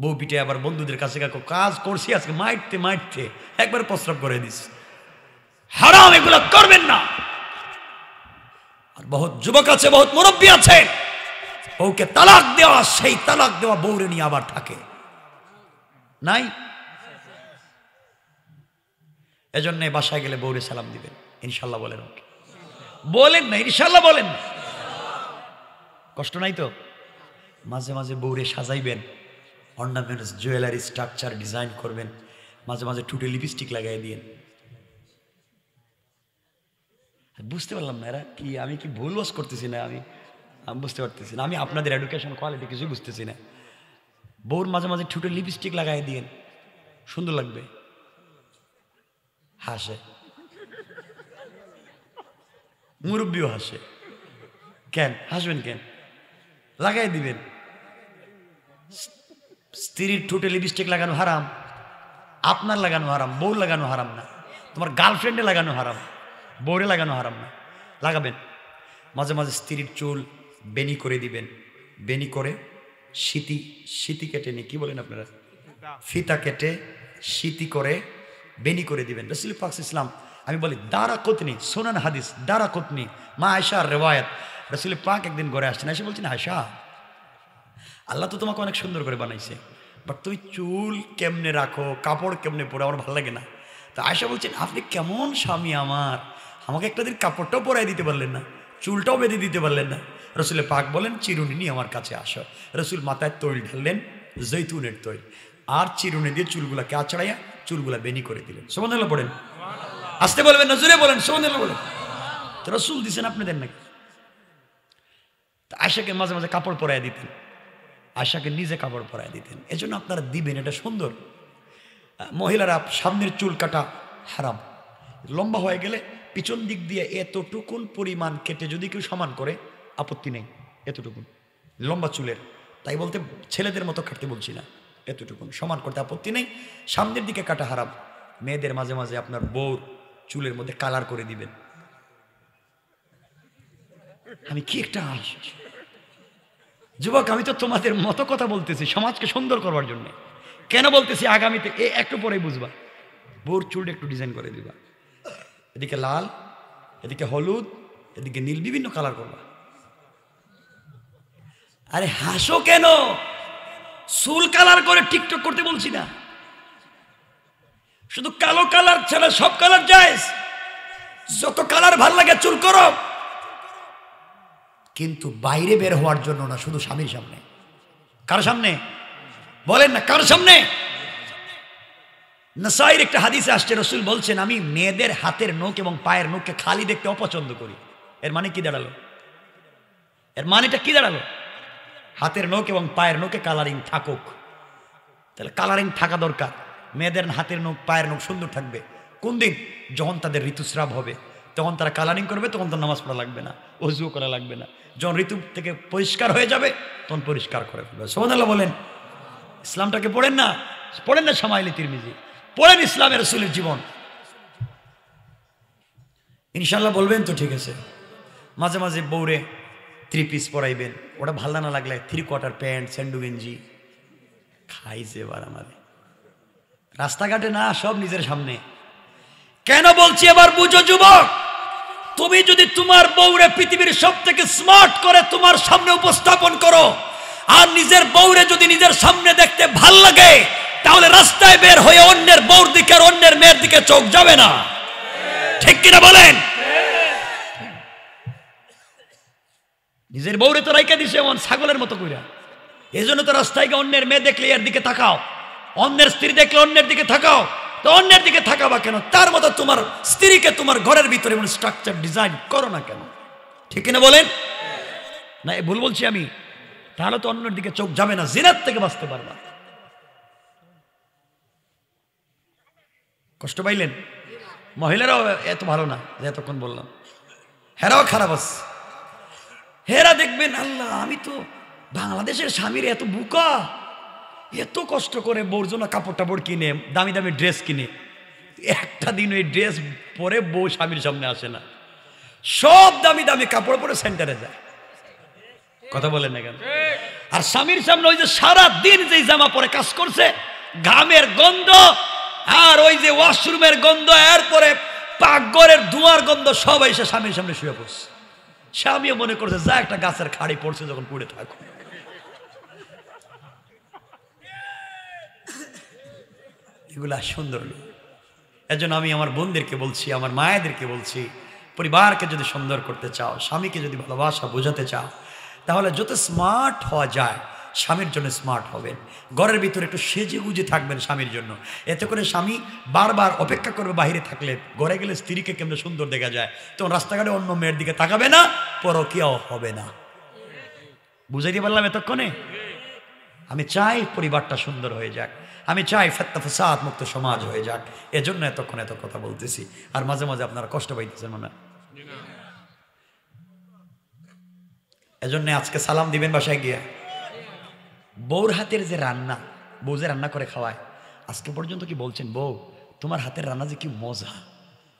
বউ পিঠে আবার বন্ধুদের কাছে কাকু কাজ করছি আজকে মাইটতে মাইটতে একবার প্রস্রাব করে দিস হারাম এগুলো করবেন না আর বহুত যুবক আছে বহুত মুরব্বী আছে ওকে তালাক দেওয়া সেই তালাক দেওয়া বউরে নিয়ে আবার থাকে নাই এজন্য বাসায় গেলে বউরে সালাম দিবেন ইনশাল্লাহ বলেন ওকে বলেন না ইনশাল্লাহ বলেন না কষ্ট নাই তো মাঝে মাঝে বউরে সাজাইবেন অর্নামেন্টস জুয়েলারি স্ট্রাকচার ডিজাইন করবেন মাঝে মাঝে ঠুটে লিপস্টিক লাগাই দিয়েন বুঝতে পারলাম না এরা কি আমি কি ভুল ওয়াশ করতেছি না আমি আমি বুঝতে পারতেছি না আমি আপনাদের এডুকেশন কোয়ালিটি কিছুই বুঝতেছি না বউর মাঝে মাঝে ঠুটে লিপস্টিক লাগাই দিয়েন সুন্দর লাগবে হাসে মুরব্বীও হাসে কেন হাসবেন কেন লাগাই দিবেন স্ত্রীর ঠোঁটে লিপস্টিক লাগানো হারাম আপনার লাগানো হারাম বউ লাগানো হারাম না তোমার গার্লফ্রেন্ডে লাগানো হারাম বউরে লাগানো হারাম না লাগাবেন মাঝে মাঝে স্ত্রীর চুল বেনি করে দিবেন বেনি করে সিতি সিতি কেটে নি কি বলেন আপনারা ফিতা কেটে সিতি করে বেনি করে দিবেন রসিল পাক ইসলাম আমি বলি দারা কোতনি সোনান হাদিস দারা কোতনি মা আয়সার রেওয়ায়ত রসুল পাক একদিন ঘরে আসছেন এসে বলছেন হাসা আল্লাহ তো তোমাকে অনেক সুন্দর করে বানাইছে বাট তুমি চুল কেমনে রাখো কাপড় কেমনে পরে আমার ভালো লাগে না তো আয়সা বলছেন আপনি কেমন স্বামী আমার আমাকে একটা দিন কাপড়টাও পরাই দিতে পারলেন না চুলটাও বেঁধে দিতে পারলেন না রসুলের পাক বলেন চিরুনি আমার কাছে আসো রসুল মাথায় তৈল ঢাললেন জৈতুনের তৈল আর চিরুনি দিয়ে চুলগুলাকে আছড়াইয়া চুলগুলা বেনি করে দিলেন সোমান পড়েন আসতে বলবেন নজরে বলেন সোমান বলেন রসুল দিছেন আপনি দেন নাকি আয়সাকে মাঝে মাঝে কাপড় পরাই দিতেন আয়সাকে নিজে কাপড় পরাই দিতেন এই জন্য আপনারা দিবেন এটা সুন্দর মহিলারা সামনের চুল কাটা হারাম লম্বা হয়ে গেলে পিছন দিক দিয়ে এতটুকুন পরিমাণ কেটে যদি কেউ সমান করে আপত্তি নেই এতটুকুন লম্বা চুলের তাই বলতে ছেলেদের মতো কাটতে বলছি না এতটুকুন সমান করতে আপত্তি নেই সামনের দিকে কাটা হারাম মেয়েদের মাঝে মাঝে আপনার বউর চুলের মধ্যে কালার করে দিবেন আমি কি একটা যুবক আমি তো তোমাদের মতো কথা বলতেছি সমাজকে সুন্দর করবার জন্য কেন বলতেছি আগামীতে এ একটু পরে বুঝবা বোর চুলটা একটু ডিজাইন করে দিবা এদিকে লাল এদিকে হলুদ এদিকে নীল বিভিন্ন কালার করবা আরে হাসো কেন চুল কালার করে টিকটক করতে বলছি না শুধু কালো কালার ছাড়া সব কালার যায় যত কালার ভাল লাগে চুল করো কিন্তু বাইরে বের হওয়ার জন্য না শুধু স্বামীর সামনে কার সামনে বলেন না কার সামনে নসাইর একটা হাদিসে আসছে রসুল বলছেন আমি মেয়েদের হাতের নখ এবং পায়ের নখকে খালি দেখতে অপছন্দ করি এর মানে কি দাঁড়ালো এর মানেটা কি দাঁড়ালো হাতের নখ এবং পায়ের নোখে কালারিং থাকুক তাহলে কালারিং থাকা দরকার মেয়েদের হাতের নখ পায়ের নখ সুন্দর থাকবে কোন দিন যখন তাদের ঋতুস্রাব হবে তখন তারা কালানিং করবে তখন তার নামাজ পড়া লাগবে না অজু করা লাগবে না যখন ঋতু থেকে পরিষ্কার হয়ে যাবে তখন পরিষ্কার করে ফেলবে সোহানাল্লাহ বলেন ইসলামটাকে পড়েন না পড়েন না সামাইলি তিরমিজি পড়েন ইসলামের রসুলের জীবন ইনশাল্লাহ বলবেন তো ঠিক আছে মাঝে মাঝে বৌরে থ্রি পিস পরাইবেন ওটা ভালো না লাগলে থ্রি কোয়ার্টার প্যান্ট স্যান্ডু গেঞ্জি খাইছে এবার আমাদের রাস্তাঘাটে না সব নিজের সামনে কেন বলছি এবার বুঝো যুবক তুমি যদি তোমার বউরে পৃথিবীর সব থেকে স্মার্ট করে তোমার সামনে উপস্থাপন করো আর নিজের বউরে যদি নিজের সামনে দেখতে ভাল লাগে তাহলে রাস্তায় বের হয়ে অন্যের বউর দিকে আর অন্যের মেয়ের দিকে চোখ যাবে না ঠিক কিনা বলেন নিজের বউরে তো রাইকা দিছে এমন ছাগলের মতো কইরা এই জন্য তো রাস্তায় গিয়ে অন্যের মেয়ে দেখলে এর দিকে তাকাও অন্যের স্ত্রী দেখলে অন্যের দিকে তাকাও তো অন্যের দিকে থাকাবা কেন তার মতো তোমার স্ত্রীকে তোমার ঘরের ভিতরে মানে স্ট্রাকচার ডিজাইন করো না কেন ঠিক কিনা বলেন না এ ভুল বলছি আমি তাহলে তো অন্যের দিকে চোখ যাবে না জিনার থেকে বাঁচতে পারবা কষ্ট পাইলেন মহিলারাও এত ভালো না এতক্ষণ বললাম হেরাও খারাপ আছে হেরা দেখবেন আল্লাহ আমি তো বাংলাদেশের স্বামীর এত বুকা এত কষ্ট করে বউর জন্য কাপড় টাপড় কিনে দামি দামি ড্রেস কিনে একটা দিন ওই ড্রেস পরে বউ স্বামীর সামনে আসে না সব দামি দামি কাপড় পরে সেন্টারে যায় কথা বলেন না কেন আর স্বামীর সামনে ওই যে সারা দিন যে জামা পরে কাজ করছে ঘামের গন্ধ আর ওই যে ওয়াশরুমের গন্ধ এরপরে পাকঘরের ধোঁয়ার গন্ধ সবাই এসে স্বামীর সামনে শুয়ে পড়ছে স্বামীও মনে করছে যা একটা গাছের খাড়ি পড়ছে যখন পুড়ে থাকুক এগুলো সুন্দর নেই এজন্য আমি আমার বোনদেরকে বলছি আমার মায়েদেরকে বলছি পরিবারকে যদি সুন্দর করতে চাও স্বামীকে যদি ভালোবাসা বোঝাতে চাও তাহলে যত স্মার্ট হওয়া যায় স্বামীর জন্য স্মার্ট হবেন ঘরের ভিতরে একটু সেজে গুজে থাকবেন স্বামীর জন্য এতে করে স্বামী বারবার অপেক্ষা করবে বাহিরে থাকলে ঘরে গেলে স্ত্রীকে কেমন সুন্দর দেখা যায় তখন রাস্তাঘাটে অন্য মেয়ের দিকে তাকাবে না কেউ হবে না বুঝাইতে পারলাম এতক্ষণে আমি চাই পরিবারটা সুন্দর হয়ে যাক আমি চাই ফেত্তা ফসাদ মুক্ত সমাজ হয়ে যাক এজন্য এতক্ষণ এত কথা বলতেছি আর মাঝে মাঝে আপনারা কষ্ট পাইতেছেন মনে এজন্য আজকে সালাম দিবেন বাসায় গিয়া বউর হাতের যে রান্না বউ যে রান্না করে খাওয়ায় আজকে পর্যন্ত কি বলছেন বউ তোমার হাতের রান্না যে কি মজা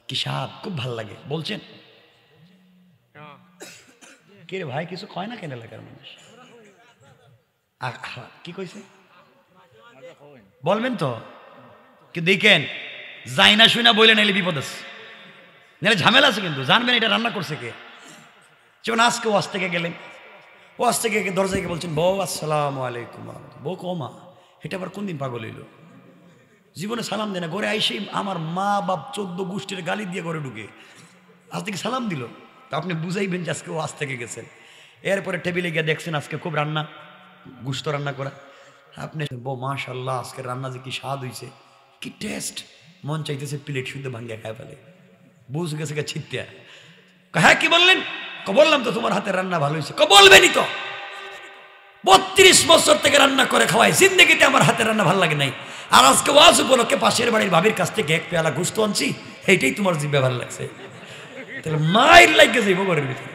কি স্বাদ খুব ভাল লাগে বলছেন হ্যাঁ। কে রে ভাই কিছু কয় না কেন এলাকার মানুষ কি কইছে বলবেন তো কি দেখেন যাই না শুই না বইলে নাইলে বিপদ আছে নাহলে ঝামেলা আছে কিন্তু জানবেন এটা রান্না করছে কে চোন আজকে ওয়াজ থেকে গেলেন ওয়াজ থেকে দরজায় বলছেন বউ আসসালাম আলাইকুম বউ কমা এটা আবার কোন দিন পাগল হইল জীবনে সালাম দেয় না ঘরে আইসে আমার মা বাপ চোদ্দ গোষ্ঠীর গালি দিয়ে ঘরে ঢুকে আজ থেকে সালাম দিল তা আপনি বুঝাইবেন যে আজকে ওয়াজ থেকে গেছেন এরপরে টেবিলে গিয়ে দেখছেন আজকে খুব রান্না গুস্ত রান্না করা আপনি বউ মাশাল্লাহ আজকে রান্না যে কি স্বাদ হয়েছে কি টেস্ট মন চাইতেছে প্লেট শুদ্ধ ভাঙ্গিয়া খায় ফেলে বুঝ গেছে গা ছিটতে হ্যাঁ কি বললেন বললাম তো তোমার হাতে রান্না ভালো হয়েছে বলবেনি তো বত্রিশ বছর থেকে রান্না করে খাওয়াই জিন্দগিতে আমার হাতে রান্না ভালো লাগে নাই আর আজকে ওয়াজ উপলক্ষে পাশের বাড়ির ভাবির কাছ থেকে এক পেয়ালা ঘুষ তো আনছি এইটাই তোমার জিব্বে ভালো লাগছে তাহলে মায়ের লাগে যাইব ঘরের ভিতরে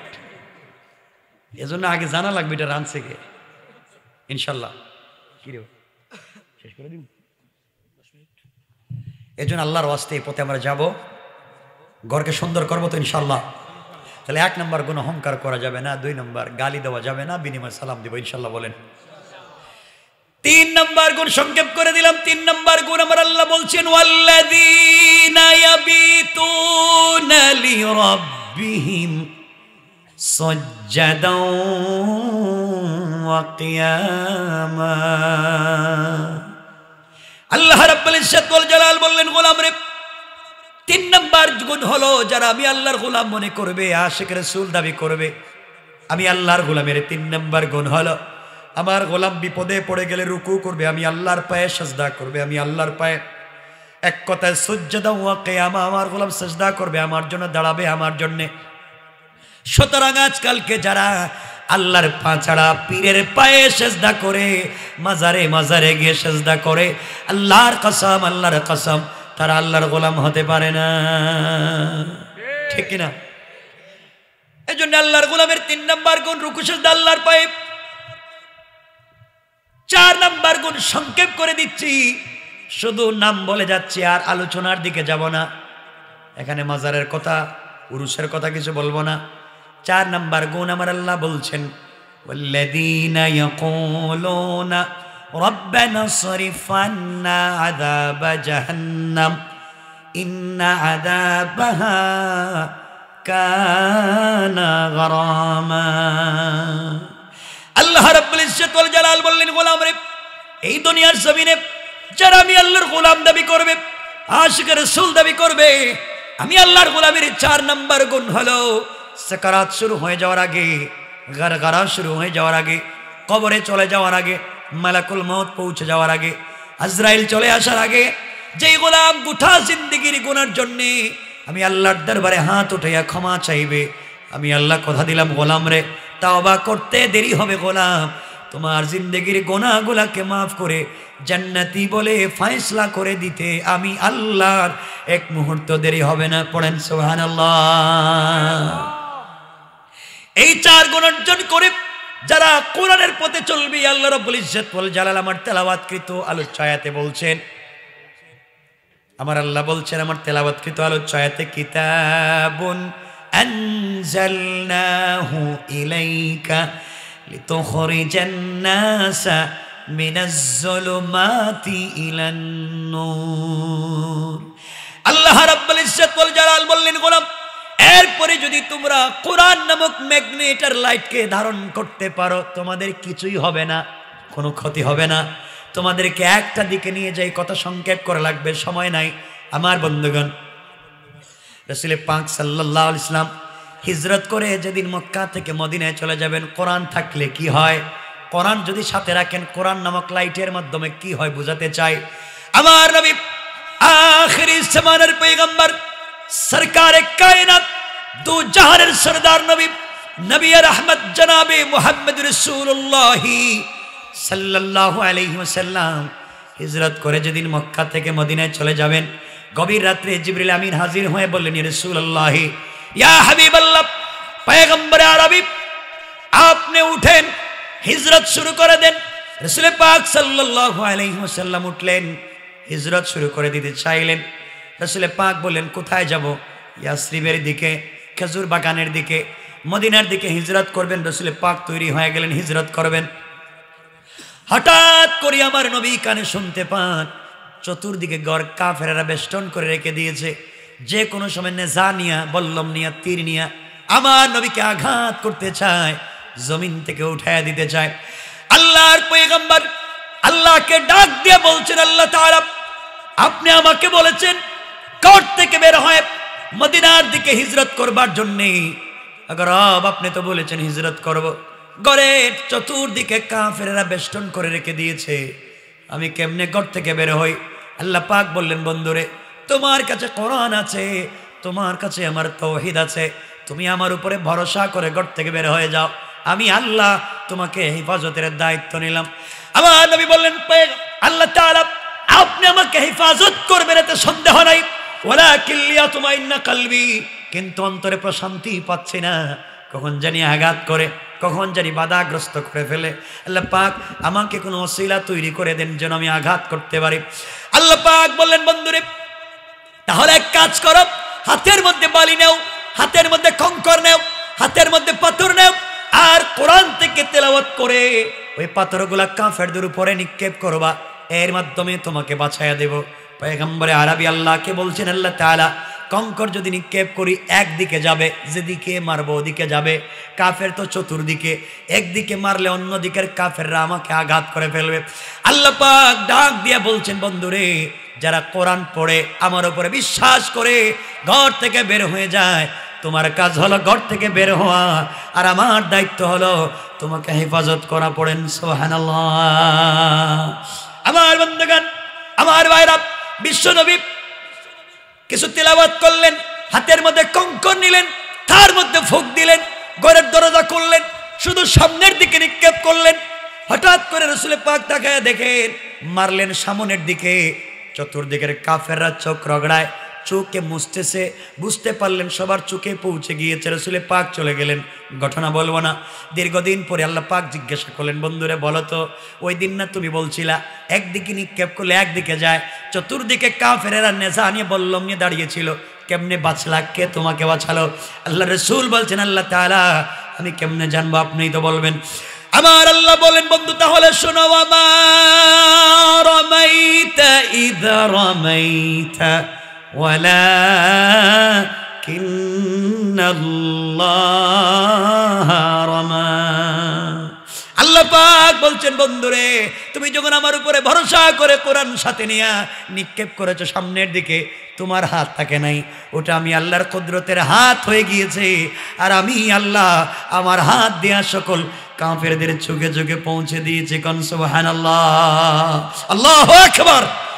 এজন্য আগে জানা লাগবে এটা রানছে গে ইনশাল্লাহ কিরে আল্লাহর ওয়াস্তে এই পথে আমরা যাব ঘরকে সুন্দর করবো তো ইনশাল্লাহ তাহলে এক নম্বর কোনো অহংকার করা যাবে না দুই নম্বর গালি দেওয়া যাবে না বিনিময় সালাম দেবো ইনশাল্লাহ বলেন তিন নম্বর গুণ সংক্ষেপ করে দিলাম তিন নম্বর গুণ আমার আল্লাহ বলছেন ওয়াল্লাদিনা ইয়াবিতুনা লিরাব্বিহিম سجدا وقياما আল্লাহ রাব্বুল ইজ্জত জালাল বললেন গোলাম রে তিন নাম্বার গুণ হলো যারা আমি আল্লাহর গোলাম মনে করবে দাবি করবে আমি আল্লাহর গোলামের তিন নম্বর গুণ হলো আমার গোলাম বিপদে পড়ে গেলে রুকু করবে আমি আল্লাহর পায়ে সজদা করবে আমি আল্লাহর পায়ে এক কথায় সজ্জাদা ওয়াকে আমার গোলাম সাজদা করবে আমার জন্য দাঁড়াবে আমার জন্যে সুতরাং আজকালকে যারা আল্লাহর পাঁচাড়া পীরের পায়ে সেজদা করে মাজারে মাজারে গিয়ে সেজদা করে আল্লাহর কসম আল্লাহর কসম তারা আল্লাহর গোলাম হতে পারে না ঠিক না এই জন্য আল্লাহর গোলামের তিন নম্বর গুণ রুকু সেজদা আল্লাহর পায়ে চার নাম্বার গুণ সংক্ষেপ করে দিচ্ছি শুধু নাম বলে যাচ্ছি আর আলোচনার দিকে যাব না এখানে মাজারের কথা পুরুষের কথা কিছু বলবো না চার নাম্বার গুণ আমার আল্লাহ বলছেন ربنا صرف عنا عذاب جهنم إن عذابها كان غراما আল্লাহ রাব্বুল ইজ্জত ওয়াল জালাল বললেন গোলাম রে এই দুনিয়ার জমিনে যারা আমি আল্লাহর গোলাম দাবি করবে আশিক রাসূল করবে আমি আল্লাহর গোলামের চার নাম্বার গুণ হলো সেকারাত শুরু হয়ে যাওয়ার আগে গারগারা শুরু হয়ে যাওয়ার আগে কবরে চলে যাওয়ার আগে মালাকুল মত পৌঁছে যাওয়ার আগে আজরাইল চলে আসার আগে যেই গোলাম গুঠা জিন্দিগির গুনার জন্যে আমি আল্লাহর দরবারে হাত উঠাইয়া ক্ষমা চাইবে আমি আল্লাহ কথা দিলাম গোলাম রে তাও বা করতে দেরি হবে গোলাম তোমার জিন্দগির গোনাগুলাকে মাফ করে জান্নাতি বলে ফাইসলা করে দিতে আমি আল্লাহর এক মুহূর্ত দেরি হবে না পড়েন সোহান আল্লাহ এই চার গুণ অর্জন করে যারা কোরআনের পথে চলবে আল্লাহ রব্বুল ইজ্জত বল জালাল আমার আলোর ছায়াতে বলছেন আমার আল্লাহ বলছেন আমার আলোর আলোচ্ছায়াতে কিতাবুন আনজালনাহু ইলাইকা লিতুখরিজান নাসা মিনাজ জুলুমাতি ইলান নূর আল্লাহ রাব্বুল ইজ্জত বল জালাল বললেন গোলাম এরপরে যদি তোমরা কোরআন নামক ম্যাগনেটার লাইটকে ধারণ করতে পারো তোমাদের কিছুই হবে না কোনো ক্ষতি হবে না তোমাদেরকে একটা দিকে নিয়ে যাই কথা সংক্ষেপ করে লাগবে সময় নাই আমার বন্ধুগণ রসুলের পাঁচ সাল্লাহ ইসলাম হিজরত করে যেদিন মক্কা থেকে মদিনায় চলে যাবেন কোরআন থাকলে কি হয় কোরআন যদি সাথে রাখেন কোরআন নামক লাইটের মাধ্যমে কি হয় বুঝাতে চাই আমার নবী আখরি সমানের পেগম্বর সরকারে কায়নাত দু জাহানের সরদার নবী নবী আহমদ জনাবে মোহাম্মদ রসুল্লাহি সাল্লাহ আলহিমসাল্লাম হিজরত করে যেদিন মক্কা থেকে মদিনায় চলে যাবেন গভীর রাত্রে জিবরিল আমিন হাজির হয়ে বললেন রসুল্লাহি ইয়া হাবিব আল্লাহ পয়গম্বর আরবি আপনি উঠেন হিজরত শুরু করে দেন রসুল পাক সাল্লাহ আলহিমসাল্লাম উঠলেন হিজরত শুরু করে দিতে চাইলেন রসুল পাক বললেন কোথায় যাব ইয়া ইয়াসরিবের দিকে খেজুর বাগানের দিকে মদিনার দিকে হিজরত করবেন রসুল পাক তৈরি হয়ে গেলেন হিজরত করবেন হঠাৎ করে আমার নবী কানে শুনতে পান চতুর্দিকে গড় কাফেরা বেষ্টন করে রেখে দিয়েছে যে কোনো সময় নেজা নিয়া বল্লম নিয়া তীর নিয়া আমার নবীকে আঘাত করতে চায় জমিন থেকে উঠাইয়া দিতে চায় আল্লাহর পৈগম্বর আল্লাহকে ডাক দিয়ে বলছেন আল্লাহ তারা আপনি আমাকে বলেছেন কর থেকে বের হয় মদিনার দিকে হিজরত করবার জন্যে রব আপনি তো বলেছেন হিজরত করব। গড়ের চতুর্দিকে কাফেরেরা বেষ্টন করে রেখে দিয়েছে আমি কেমনে ঘর থেকে বের হই আল্লাহ পাক বললেন বন্ধুরে তোমার কাছে কোরআন আছে তোমার কাছে আমার তৌহিদ আছে তুমি আমার উপরে ভরসা করে ঘর থেকে বের হয়ে যাও আমি আল্লাহ তোমাকে হেফাজতের দায়িত্ব নিলাম আমার নবী বললেন আল্লাহ আপনি আমাকে হেফাজত করবেন এতে সন্দেহ নাই ওরা কিন্তু অন্তরে প্রশান্তি পাচ্ছি না কখন জানি আঘাত করে কখন জানি বাধাগ্রস্ত করে ফেলে আল্লাহ পাক আমাকে কোনো অশিলা তৈরি করে দেন যেন আমি আঘাত করতে পারি আল্লাহ পাক বললেন বন্ধুরে তাহলে এক কাজ করো হাতের মধ্যে বালি নেও হাতের মধ্যে খঙ্কর নেও হাতের মধ্যে পাথর নেও আর কোরআন থেকে তেলাওয়াত করে ওই পাথরগুলা কাফেরদের উপরে নিক্ষেপ করবা এর মাধ্যমে তোমাকে বাঁচাইয়া দেবো পয়গম্বরে আরবি আল্লাহকে বলছেন আল্লাহ তালা কঙ্কর যদি নিক্ষেপ করি একদিকে যাবে যেদিকে মারবো ওদিকে যাবে কাফের তো চতুর্দিকে একদিকে মারলে অন্য দিকের কাফেররা আমাকে আঘাত করে ফেলবে আল্লাহ পাক ডাক দিয়ে বলছেন বন্ধুরে যারা কোরআন পড়ে আমার উপরে বিশ্বাস করে ঘর থেকে বের হয়ে যায় তোমার কাজ হলো ঘর থেকে বের হওয়া আর আমার দায়িত্ব হলো তোমাকে হেফাজত করা পড়েন সোহান আমার বন্ধুগান আমার বাইরা বিশ্বনবী কিছু তেলাবাত করলেন হাতের মধ্যে কঙ্কর নিলেন তার মধ্যে ফুক দিলেন ঘরের দরজা করলেন শুধু সামনের দিকে নিক্ষেপ করলেন হঠাৎ করে রসুলের পাক তাকায় দেখেন মারলেন সামনের দিকে চতুর্দিকের কাফেররা চোখ রগড়ায় চোখে মুছতেছে বুঝতে পারলেন সবার চোখে পৌঁছে গিয়েছে রসুলে পাক চলে গেলেন ঘটনা বলবো না দীর্ঘদিন পরে আল্লাহ পাক জিজ্ঞাসা করলেন বন্ধুরে বলো তো ওই দিন না তুমি বলছিলা একদিকে নিক্ষেপ করলে একদিকে যায় চতুর্দিকে কা ফেরেরা নেশা নিয়ে বললম নিয়ে দাঁড়িয়েছিল কেমনে বাঁচলা কে তোমাকে বাঁচালো আল্লাহ রসুল বলছেন আল্লাহ তালা আমি কেমনে জানবো আপনি তো বলবেন আমার আল্লাহ বলেন বন্ধু তাহলে শোনো আমার রমাইতা ইদা রমাইতা ولكن الله رمى আল্লাহ পাক বলছেন বন্ধুরে তুমি যখন আমার উপরে ভরসা করে কোরআন সাথে নিয়ে নিক্ষেপ করেছো সামনের দিকে তোমার হাত থাকে নাই ওটা আমি আল্লাহর কুদরতের হাত হয়ে গিয়েছে আর আমি আল্লাহ আমার হাত দেয়া সকল কাফেরদের চোখে চোখে পৌঁছে দিয়েছে কনসবহান আল্লাহ আল্লাহ একবার